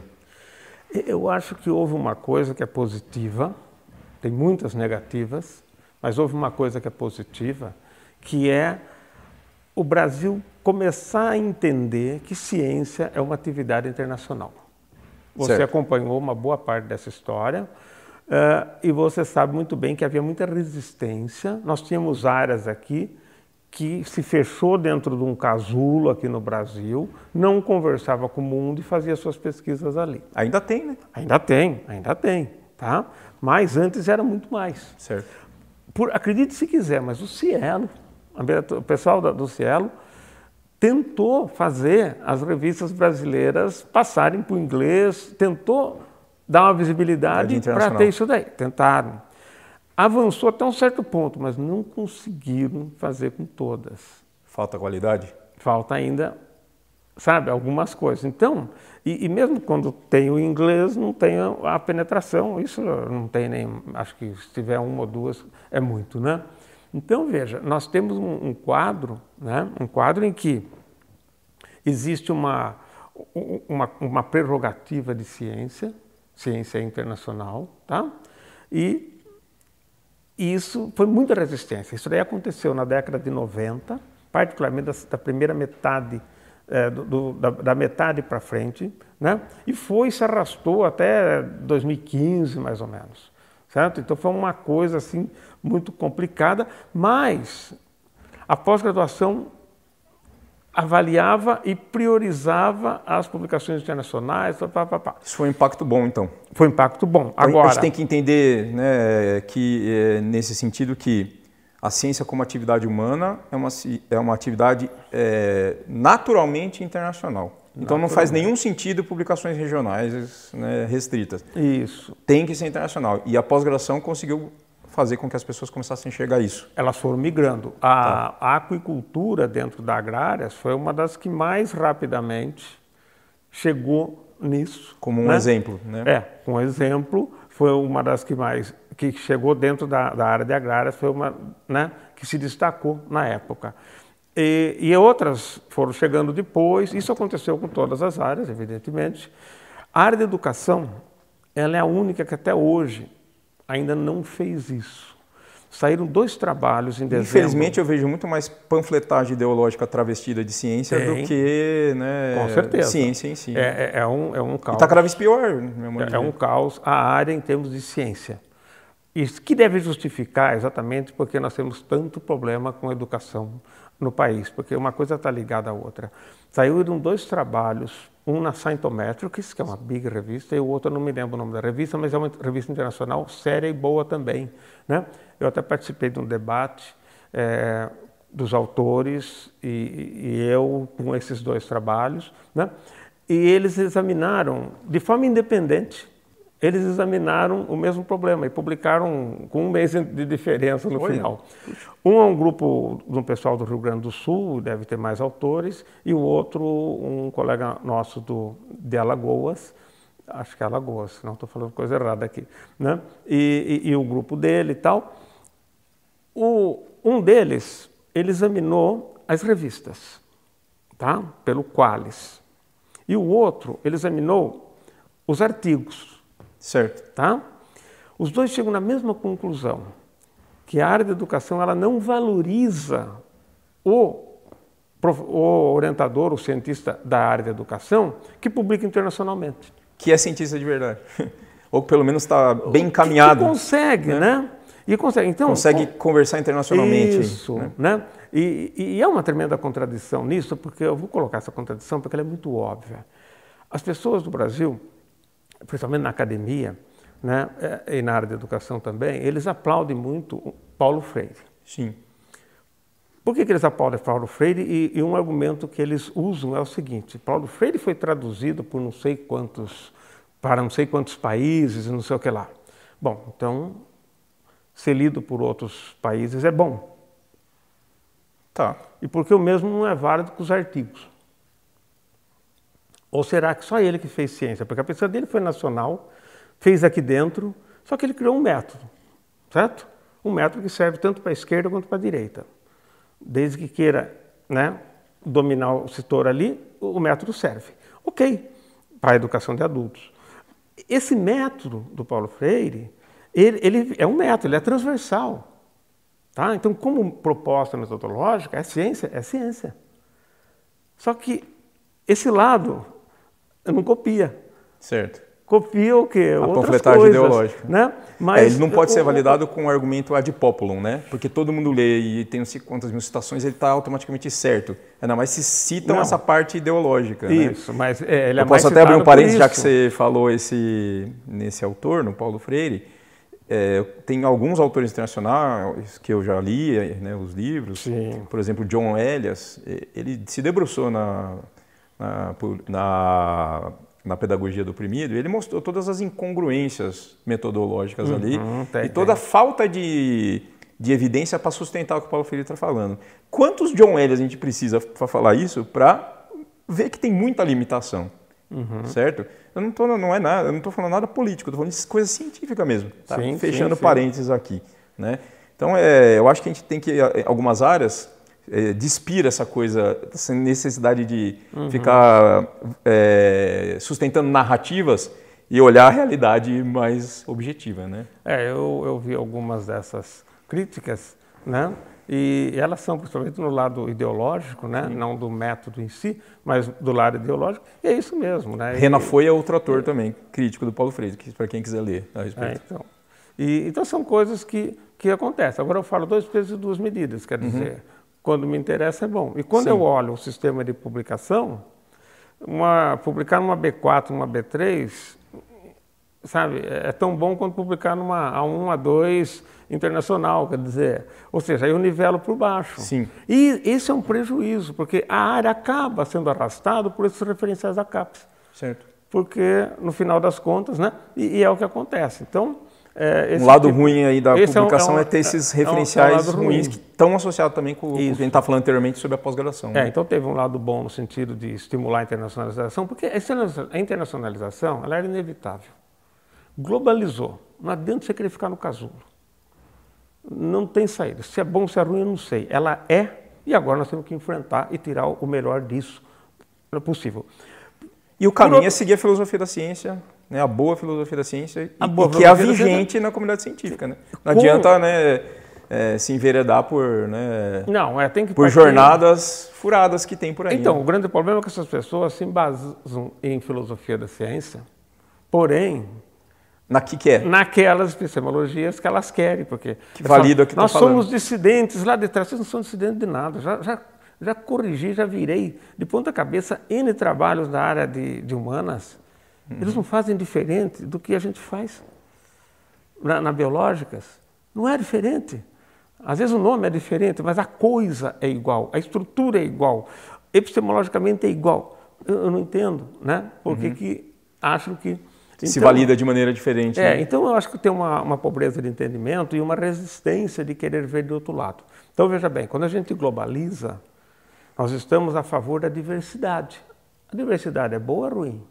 Eu acho que houve uma coisa que é positiva, tem muitas negativas, mas houve uma coisa que é positiva, que é o Brasil começar a entender que ciência é uma atividade internacional. Você certo. acompanhou uma boa parte dessa história. Uh, e você sabe muito bem que havia muita resistência. Nós tínhamos áreas aqui que se fechou dentro de um casulo aqui no Brasil, não conversava com o mundo e fazia suas pesquisas ali. Ainda tem, né? Ainda tem, ainda tem, tá? Mas antes era muito mais. Certo. Por, acredite se quiser, mas o Cielo, o pessoal do Cielo tentou fazer as revistas brasileiras passarem para o inglês, tentou dar uma visibilidade para ter isso daí. Tentaram. Avançou até um certo ponto, mas não conseguiram fazer com todas. Falta qualidade? Falta ainda, sabe, algumas coisas. Então, e, e mesmo quando tem o inglês, não tem a, penetração. Isso não tem nem, acho que se tiver uma ou duas, é muito, né? Então, veja, nós temos um, um quadro, né? um quadro em que Existe uma, uma, uma prerrogativa de ciência, ciência internacional, tá? E isso foi muita resistência. Isso daí aconteceu na década de 90, particularmente da, da primeira metade, é, do, do, da, da, metade para frente, né? E foi, se arrastou até 2015, mais ou menos, certo? Então foi uma coisa, assim, muito complicada, mas a pós-graduação avaliava e priorizava as publicações internacionais. Pá, pá, pá. Isso foi um impacto bom, então. Foi um impacto bom. Então, Agora, a gente tem que entender né, que, é, nesse sentido, que a ciência como atividade humana é uma, é uma atividade é, naturalmente internacional. Então não faz nenhum sentido publicações regionais né, restritas. Isso. Tem que ser internacional. E a pós-graduação conseguiu fazer com que as pessoas começassem a enxergar isso. Elas foram migrando. A, tá. aquicultura dentro da Agrárias foi uma das que mais rapidamente chegou nisso. Como um né? exemplo, né? É, um exemplo. Foi uma das que mais que chegou dentro da, da área de agrárias, foi uma né, que se destacou na época. E, e, outras foram chegando depois. Isso aconteceu com todas as áreas, evidentemente. A área de educação, ela é a única que até hoje ainda não fez isso. Saíram dois trabalhos em dezembro. Infelizmente, eu vejo muito mais panfletagem ideológica travestida de ciência Tem. do que né, Com certeza. ciência em si. É, é, é um, é um caos. Está cada vez pior. Né, meu é, é um caos a área em termos de ciência. Isso que deve justificar exatamente porque nós temos tanto problema com a educação no país, porque uma coisa está ligada à outra. Saíram dois trabalhos um na Scientometrics, que é uma big revista, e o outro, não me lembro o nome da revista, mas é uma revista internacional séria e boa também. Né? Eu até participei de um debate é, dos autores e, e, eu com esses dois trabalhos, né? e eles examinaram de forma independente eles examinaram o mesmo problema e publicaram com um mês de diferença no final. Um é um grupo de um pessoal do Rio Grande do Sul, deve ter mais autores, e o outro, um colega nosso do, de Alagoas, acho que é Alagoas, não estou falando coisa errada aqui, né? e, e, e o grupo dele e tal. O, um deles, ele examinou as revistas, tá? pelo Qualis. E o outro, ele examinou os artigos Certo. Tá? Os dois chegam na mesma conclusão, que a área da educação ela não valoriza o, o orientador, o cientista da área da educação que publica internacionalmente. Que é cientista de verdade. Ou pelo menos está bem encaminhado. Que, consegue, né? né? E consegue, então, consegue conversar internacionalmente. Isso, né? né? E, e, é uma tremenda contradição nisso, porque eu vou colocar essa contradição porque ela é muito óbvia. As pessoas do Brasil principalmente na academia né, eh, e na área da educação também, eles aplaudem muito Paulo Freire. Sim. Por que, que eles aplaudem Paulo Freire? E, e, um argumento que eles usam é o seguinte: Paulo Freire foi traduzido por não sei quantos, para não sei quantos países, não sei o que lá. Bom, então, ser lido por outros países é bom. Tá. E porque o mesmo não é válido com os artigos. Ou será que só ele que fez ciência? Porque a pesquisa dele foi nacional, fez aqui dentro, só que ele criou um método, certo? Um método que serve tanto para a esquerda quanto para a direita. Desde que queira né, dominar o setor ali, o método serve. Ok, para a educação de adultos. Esse método do Paulo Freire, ele, ele é um método, ele é transversal. Tá? Então, como proposta metodológica, é ciência, é ciência. Só que esse lado não copia. Certo. Copia o quê? A Outras panfletagem coisas, ideológica. Né? É, mas, é, ele não pode o, ser validado com o argumento ad populum, né? Porque todo mundo lê e tem não sei quantas mil citações, ele está automaticamente certo. Ainda é, mais se citam não. essa parte ideológica. Né? Isso, né? mas é, ele é Eu posso até abrir um parênteses, já que você falou esse, nesse autor, no Paulo Freire. É, tem alguns autores internacionais que eu já li, né, os livros. Sim. Por exemplo, John Elias, ele se debruçou na na, na, na pedagogia do oprimido, ele mostrou todas as incongruências metodológicas uhum, ali tem, e toda a falta de, de evidência para sustentar o que o Paulo Freire está falando. Quantos John Ellis a gente precisa para falar isso para ver que tem muita limitação? Uhum. Certo? Eu não tô, não é nada, eu não estou falando nada político, estou falando coisa científica mesmo. Tá? Sim, Fechando sim, sim. parênteses aqui. Né? Então, é, eu acho que a gente tem que, em eh, algumas áreas, é, despira essa coisa, essa necessidade de uhum. ficar é, sustentando narrativas e olhar a realidade mais objetiva, né? É, eu, eu vi algumas dessas críticas, né? E elas são principalmente no lado ideológico, né? Sim. não do método em si, mas do lado ideológico, e é isso mesmo. Né? Renan foi é outro ator também, crítico do Paulo Freire, que, para quem quiser ler a é, respeito. É, então. E, então são coisas que, que acontecem. Agora eu falo dois pesos e duas medidas, quer uhum. dizer, uhum quando me interessa é bom. E quando Sim. eu olho o sistema de publicação, uma, publicar numa B4, numa B3, sabe, é, é tão bom quanto publicar numa A1, A2 internacional, quer dizer. Ou seja, aí eu nivelo por baixo. Sim. E esse é um prejuízo, porque a área acaba sendo arrastada por esses referenciais da CAPES. Certo. Porque, no final das contas, né, e, e é o que acontece. Então, é, um lado tipo, ruim aí da é publicação é, um, é, ter esses referenciais é um é ruins que estão associados também com, com gente está falando anteriormente sobre a pós-graduação. É, né? então teve um lado bom no sentido de estimular a internacionalização, porque a internacionalização ela era inevitável. Globalizou. Não adianta você querer ficar no casulo. Não tem saída. Se é bom, se é ruim, eu não sei. Ela é, e agora nós temos que enfrentar e tirar o melhor disso possível. E o caminho outro... é seguir a filosofia da ciência né, a boa filosofia da ciência a e, que é a vigente na comunidade científica. Né? Não Como? adianta né, é, se enveredar por, né, Não, é, tem que por jornadas furadas que tem por aí. Então, né? o grande problema é que essas pessoas se embasam em filosofia da ciência, porém... Na que quer? É? Naquelas epistemologias que elas querem, porque... Que valida que tá Nós somos dissidentes lá de trás, vocês não são dissidentes de nada, já, já já corrigi, já virei de ponta cabeça N trabalhos na área de, de humanas Uhum. Eles não fazem diferente do que a gente faz. Na, na biológicas, não é diferente. Às vezes o nome é diferente, mas a coisa é igual, a estrutura é igual, epistemologicamente é igual. Eu, eu não entendo, né? Porque uhum. que acham que então, se valida de maneira diferente. É, né? então eu acho que tem uma, uma, pobreza de entendimento e uma resistência de querer ver do outro lado. Então veja bem, quando a gente globaliza, nós estamos a favor da diversidade. A diversidade é boa ou é ruim?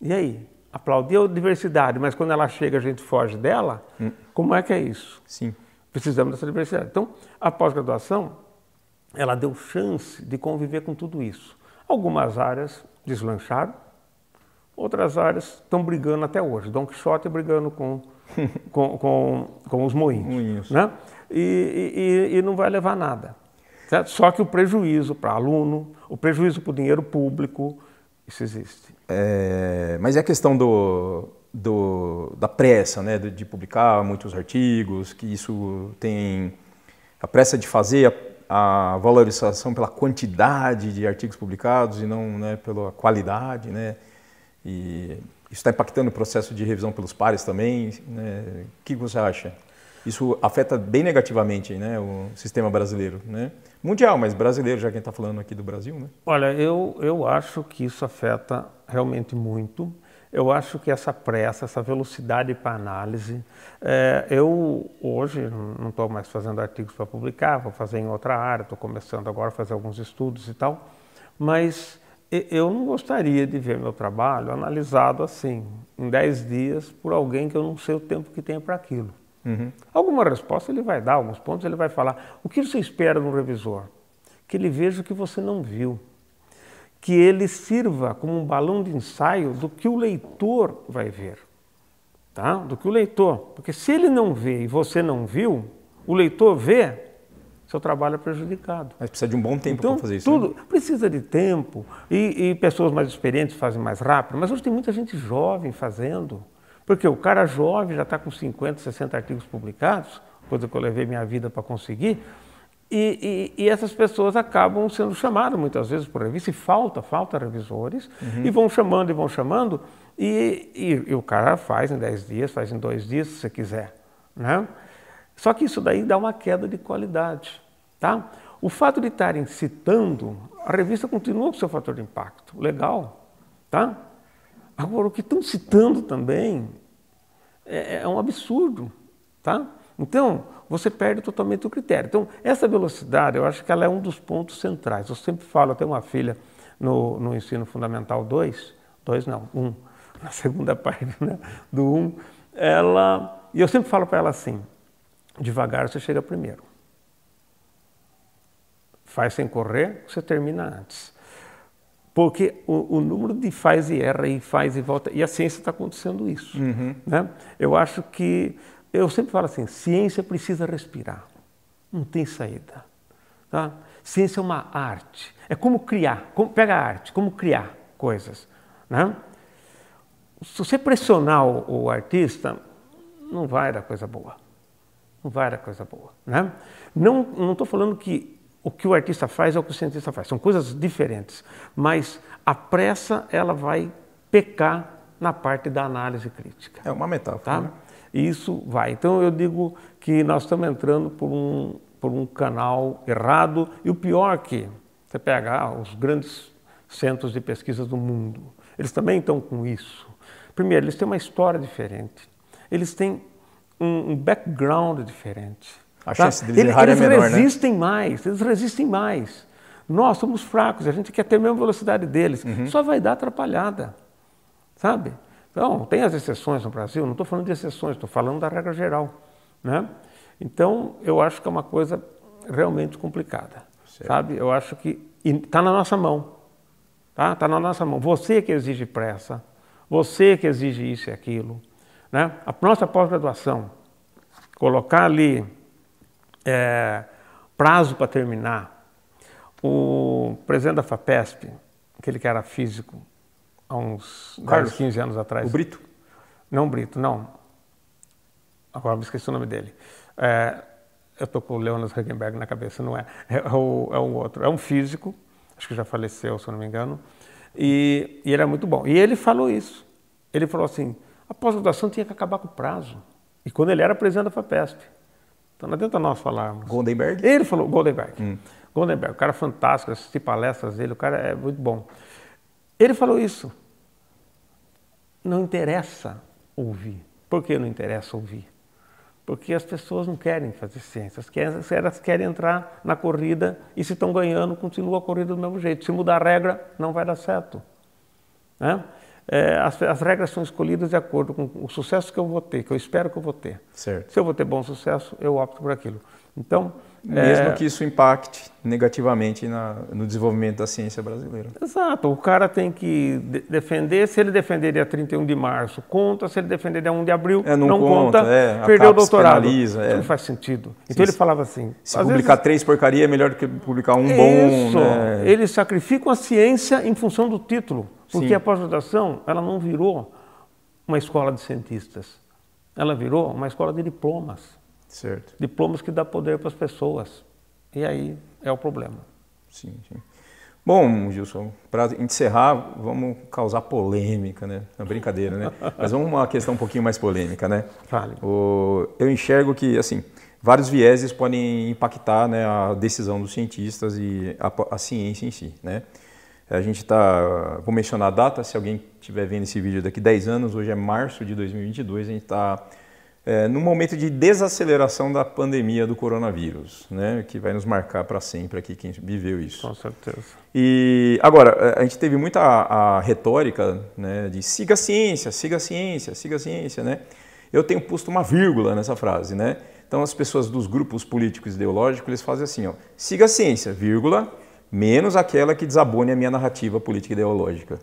E aí? Aplaudir a diversidade, mas quando ela chega a gente foge dela? Hum. Como é que é isso? Sim. Precisamos dessa diversidade. Então, a pós-graduação, ela deu chance de conviver com tudo isso. Algumas áreas deslancharam, outras áreas estão brigando até hoje. Dom Quixote brigando com, com, com, com os moinhos. moinhos. Né? E, e, e, não vai levar nada. Certo? Só que o prejuízo para aluno, o prejuízo para o dinheiro público, isso existe. É, mas é a questão do, do, da pressa, né, de, de, publicar muitos artigos, que isso tem a pressa de fazer a, a valorização pela quantidade de artigos publicados e não né, pela qualidade, né? E isso está impactando o processo de revisão pelos pares também. Né? O que você acha? isso afeta bem negativamente né, o sistema brasileiro. Né? Mundial, mas brasileiro, já quem está falando aqui do Brasil. Né? Olha, eu, eu acho que isso afeta realmente muito. Eu acho que essa pressa, essa velocidade para análise, é, eu hoje não estou mais fazendo artigos para publicar, vou fazer em outra área, estou começando agora a fazer alguns estudos e tal, mas eu não gostaria de ver meu trabalho analisado assim, em 10 dias, por alguém que eu não sei o tempo que tem para aquilo. Uhum. Alguma resposta ele vai dar, alguns pontos ele vai falar. O que você espera de um revisor? Que ele veja o que você não viu. Que ele sirva como um balão de ensaio do que o leitor vai ver. Tá? Do que o leitor. Porque se ele não vê e você não viu, o leitor vê, seu trabalho é prejudicado. Mas precisa de um bom tempo então, para fazer isso. Né? Tudo né? precisa de tempo. E, e pessoas mais experientes fazem mais rápido, mas hoje tem muita gente jovem fazendo. Porque o cara jovem já está com 50, 60 artigos publicados, coisa que eu levei minha vida para conseguir, e, e, e, essas pessoas acabam sendo chamadas muitas vezes por revista, e falta, falta revisores, uhum. e vão chamando e vão chamando, e, e, o cara faz em 10 dias, faz em dois dias, se você quiser. Né? Só que isso daí dá uma queda de qualidade. Tá? O fato de estarem citando, a revista continua com seu fator de impacto, legal. Tá? Agora, o que estão citando também é, é, é um absurdo, tá? Então, você perde totalmente o critério. Então, essa velocidade, eu acho que ela é um dos pontos centrais. Eu sempre falo, eu tenho uma filha no, no ensino fundamental 2, 2 não, 1, um, na segunda parte né, do 1, um, ela, e eu sempre falo para ela assim, devagar você chega primeiro. Faz sem correr, você termina antes. Porque o, o, número de faz e erra, e faz e volta, e a ciência está acontecendo isso. Uhum. Né? Eu acho que, eu sempre falo assim, ciência precisa respirar, não tem saída. Tá? Ciência é uma arte, é como criar, como, pega a arte, como criar coisas. Né? Se você pressionar o, o artista, não vai dar coisa boa. Não vai dar coisa boa. Né? Não estou falando que o que o artista faz é o que o cientista faz. São coisas diferentes, mas a pressa ela vai pecar na parte da análise crítica. É uma metáfora. Tá? Né? Isso vai. Então eu digo que nós estamos entrando por um, por um canal errado e o pior é que você pega ah, os grandes centros de pesquisa do mundo, eles também estão com isso. Primeiro, eles têm uma história diferente, eles têm um background diferente. A tá? chance tá? deles é eles, errar eles é menor, né? resistem né? mais, eles resistem mais. Nós somos fracos, a gente quer ter a mesma velocidade deles. Uhum. Só vai dar atrapalhada, sabe? Então, tem as exceções no Brasil, não estou falando de exceções, estou falando da regra geral. Né? Então, eu acho que é uma coisa realmente complicada, certo. sabe? Eu acho que está na nossa mão, tá? Está na nossa mão. Você que exige pressa, você que exige isso e aquilo, né? A nossa pós-graduação, colocar ali é, prazo para terminar. O presidente da FAPESP, aquele que era físico há uns Carlos, 10, 15 anos atrás. O Brito? Não, Brito, não. Agora me esqueci o nome dele. É, eu estou com o Leonas Hagenberg na cabeça, não é? É, é, o, é um outro. É um físico, acho que já faleceu, se eu não me engano. E, e ele é muito bom. E ele falou isso. Ele falou assim: a pós-graduação tinha que acabar com o prazo. E quando ele era presidente da FAPESP. Então não adianta nós falarmos. Goldenberg? Ele falou, Goldenberg. Hum. Goldenberg, o cara é fantástico, assisti palestras dele, o cara é muito bom. Ele falou isso. Não interessa ouvir. Por que não interessa ouvir? Porque as pessoas não querem fazer ciência, elas querem, elas querem entrar na corrida e se estão ganhando, continua a corrida do mesmo jeito. Se mudar a regra, não vai dar certo. Né? é, as, as, regras são escolhidas de acordo com o sucesso que eu vou ter, que eu espero que eu vou ter. Certo. Se eu vou ter bom sucesso, eu opto por aquilo. Então, é, mesmo é... que isso impacte negativamente na, no desenvolvimento da ciência brasileira. Exato, o cara tem que de defender, se ele defender dia 31 de março, conta, se ele defender dia 1 de abril, é, não, não, conta, conta é, perdeu o doutorado. Penaliza, é. não faz sentido. Então Sim, ele falava assim... Se publicar vezes... três porcaria é melhor do que publicar um isso, bom. Né? Eles sacrificam a ciência em função do título. Porque Sim. a pós-graduação, ela não virou uma escola de cientistas. Ela virou uma escola de diplomas. Certo. Diplomas que dá poder para as pessoas. E aí é o problema. Sim, sim. Bom, Gilson, para encerrar, vamos causar polêmica, né? É brincadeira, né? Mas vamos uma questão um pouquinho mais polêmica, né? Vale. O, eu enxergo que, assim, vários vieses podem impactar né, a decisão dos cientistas e a, a ciência em si, né? A gente está, vou mencionar a data, se alguém estiver vendo esse vídeo daqui 10 anos, hoje é março de 2022, a gente está é, num momento de desaceleração da pandemia do coronavírus, né, que vai nos marcar para sempre aqui quem viveu isso. Com certeza. E agora, é, a gente teve muita a, a retórica né, de siga a ciência, siga a ciência, siga a ciência, né? Eu tenho posto uma vírgula nessa frase, né? Então as pessoas dos grupos políticos ideológicos, eles fazem assim, ó, siga a ciência, vírgula, menos aquela que desabone a minha narrativa política ideológica.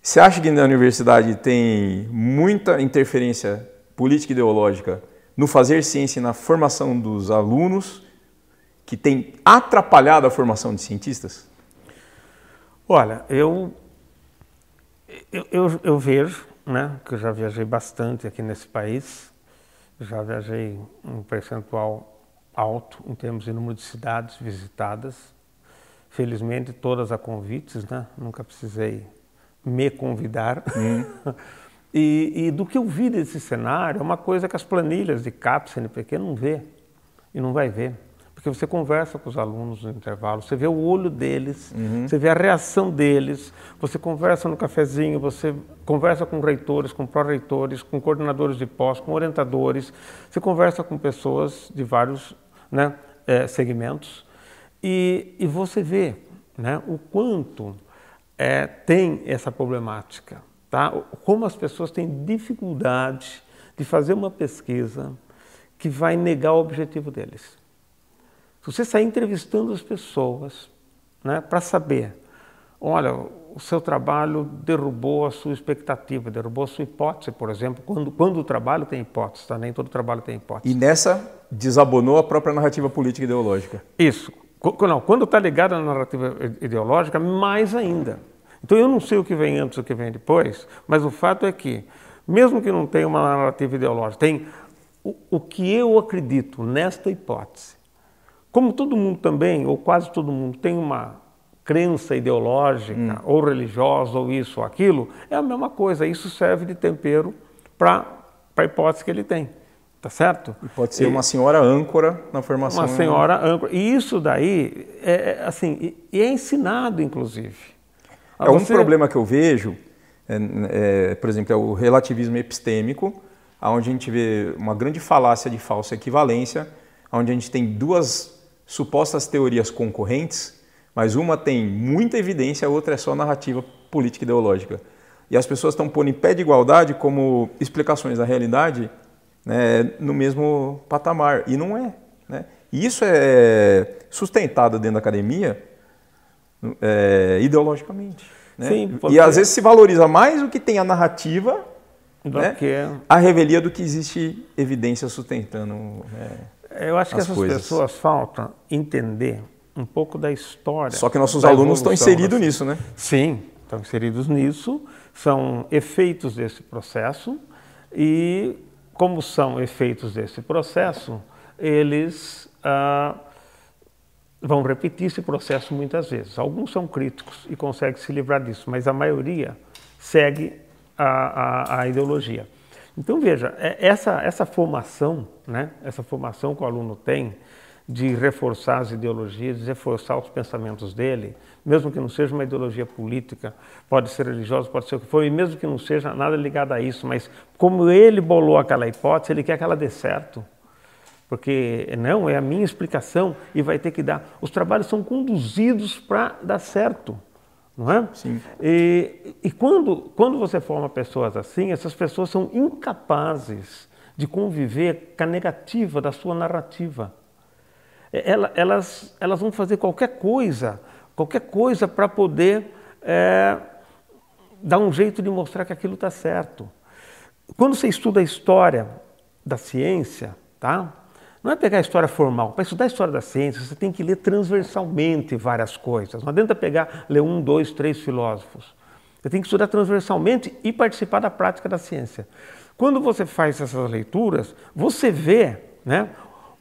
Você acha que na universidade tem muita interferência política ideológica no fazer ciência e na formação dos alunos que tem atrapalhado a formação de cientistas? Olha, eu, eu, eu, eu vejo, né, que eu já viajei bastante aqui nesse país, já viajei um percentual alto em termos de número de cidades visitadas, felizmente todas a convites, né? Nunca precisei me convidar. Hum. e, e, do que eu vi desse cenário, é uma coisa que as planilhas de CAPES, NPQ não vê e não vai ver. Porque você conversa com os alunos no intervalo, você vê o olho deles, uhum. você vê a reação deles, você conversa no cafezinho, você conversa com reitores, com pró-reitores, com coordenadores de pós, com orientadores, você conversa com pessoas de vários né, eh, segmentos e, e você vê né, o quanto é, tem essa problemática, tá? como as pessoas têm dificuldade de fazer uma pesquisa que vai negar o objetivo deles. Se você sair entrevistando as pessoas né, para saber, olha, o seu trabalho derrubou a sua expectativa, derrubou a sua hipótese, por exemplo, quando, quando o trabalho tem hipótese, tá? nem todo trabalho tem hipótese. E nessa desabonou a própria narrativa política e ideológica. Isso. Não, quando está ligado à narrativa ideológica, mais ainda. Então eu não sei o que vem antes e o que vem depois, mas o fato é que, mesmo que não tenha uma narrativa ideológica, tem o, o que eu acredito nesta hipótese. Como todo mundo também, ou quase todo mundo, tem uma crença ideológica, hum. ou religiosa, ou isso ou aquilo, é a mesma coisa. Isso serve de tempero para a hipótese que ele tem. Tá certo? E pode ser e, uma senhora âncora na formação. Uma né? senhora âncora. E isso daí é, é assim, e é ensinado, inclusive. É você... um problema que eu vejo, é, é, por exemplo, é o relativismo epistêmico, onde a gente vê uma grande falácia de falsa equivalência, onde a gente tem duas supostas teorias concorrentes, mas uma tem muita evidência, a outra é só narrativa política ideológica. E as pessoas estão pondo em pé de igualdade como explicações da realidade né, no mesmo patamar. E não é. Né? E isso é sustentado dentro da academia é, ideologicamente. Né? Sim, porque... E às vezes se valoriza mais o que tem a narrativa do né? que é. a revelia do que existe evidência sustentando. Né, é, Eu acho que essas coisas. pessoas faltam entender um pouco da história. Só que nossos alunos estão inseridos nisso, né? Sim, estão inseridos nisso, são efeitos desse processo e como são efeitos desse processo, eles ah, vão repetir esse processo muitas vezes. Alguns são críticos e conseguem se livrar disso, mas a maioria segue a, a, a ideologia. Então veja, é, essa, essa formação, né, essa formação que o aluno tem de reforçar as ideologias, de reforçar os pensamentos dele, mesmo que não seja uma ideologia política, pode ser religiosa, pode ser o que for, e mesmo que não seja nada ligado a isso, mas como ele bolou aquela hipótese, ele quer que ela dê certo. Porque não, é a minha explicação e vai ter que dar. Os trabalhos são conduzidos para dar certo não é? Sim. E, e, quando, quando você forma pessoas assim, essas pessoas são incapazes de conviver com a negativa da sua narrativa. Elas, elas, elas vão fazer qualquer coisa qualquer coisa para poder é, dar um jeito de mostrar que aquilo está certo. Quando você estuda a história da ciência, tá? Não é pegar a história formal. Para estudar a história da ciência, você tem que ler transversalmente várias coisas. Não adianta pegar, ler um, dois, três filósofos. Você tem que estudar transversalmente e participar da prática da ciência. Quando você faz essas leituras, você vê né,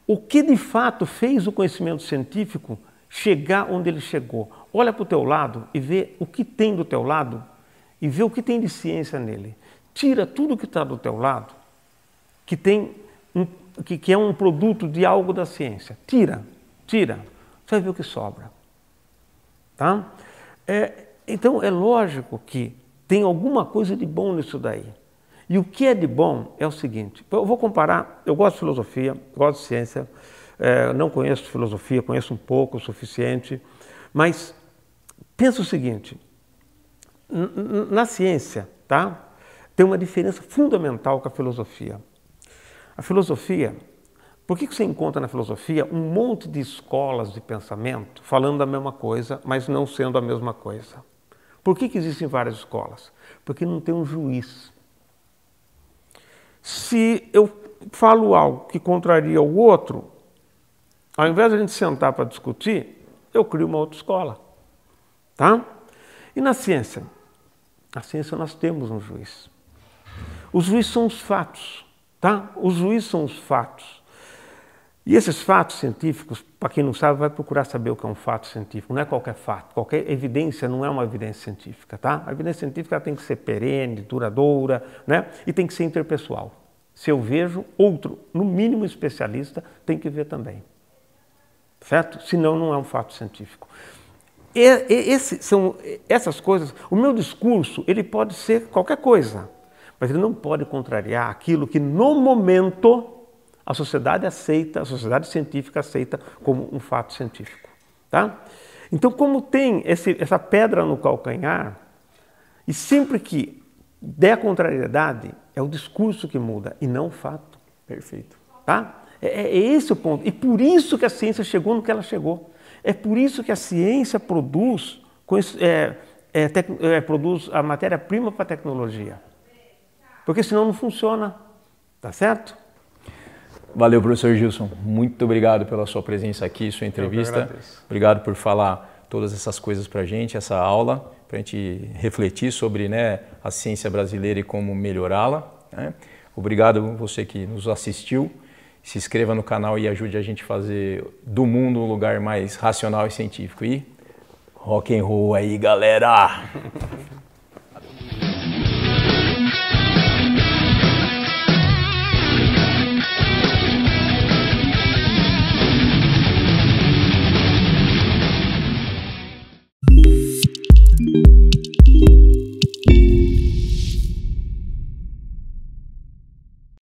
o que de fato fez o conhecimento científico chegar onde ele chegou. Olha para o teu lado e vê o que tem do teu lado e vê o que tem de ciência nele. Tira tudo que está do teu lado, que tem um, que, que é um produto de algo da ciência. Tira, tira. Você vai ver o que sobra. Tá? É, então é lógico que tem alguma coisa de bom nisso daí. E o que é de bom é o seguinte: eu vou comparar, eu gosto de filosofia, gosto de ciência, é, não conheço filosofia, conheço um pouco, o suficiente. Mas pensa o seguinte: na ciência, tá? Tem uma diferença fundamental com a filosofia. A filosofia, por que você encontra na filosofia um monte de escolas de pensamento falando a mesma coisa, mas não sendo a mesma coisa? Por que, que existem várias escolas? Porque não tem um juiz. Se eu falo algo que contraria o outro, ao invés de a gente sentar para discutir, eu crio uma outra escola. Tá? E na ciência? Na ciência nós temos um juiz. Os juízes são os fatos, tá? Os juízes são os fatos. E esses fatos científicos, para quem não sabe, vai procurar saber o que é um fato científico. Não é qualquer fato, qualquer evidência não é uma evidência científica, tá? A evidência científica tem que ser perene, duradoura, né? E tem que ser interpessoal. Se eu vejo, outro, no mínimo especialista, tem que ver também certo? Senão não é um fato científico. E, esse, são essas coisas, o meu discurso, ele pode ser qualquer coisa, mas ele não pode contrariar aquilo que no momento a sociedade aceita, a sociedade científica aceita como um fato científico, tá? Então, como tem esse, essa pedra no calcanhar, e sempre que der contrariedade, é o discurso que muda e não o fato. Perfeito. Tá? É, é, esse o ponto. E por isso que a ciência chegou no que ela chegou. É por isso que a ciência produz, é, é, tec, é, produz a matéria-prima para a tecnologia. Porque senão não funciona. Tá certo? Valeu, professor Gilson. Muito obrigado pela sua presença aqui, sua entrevista. Obrigado por falar todas essas coisas para a gente, essa aula, para a gente refletir sobre né, a ciência brasileira e como melhorá-la. Né? Obrigado você que nos assistiu se inscreva no canal e ajude a gente a fazer do mundo um lugar mais racional e científico. E rock and roll aí, galera!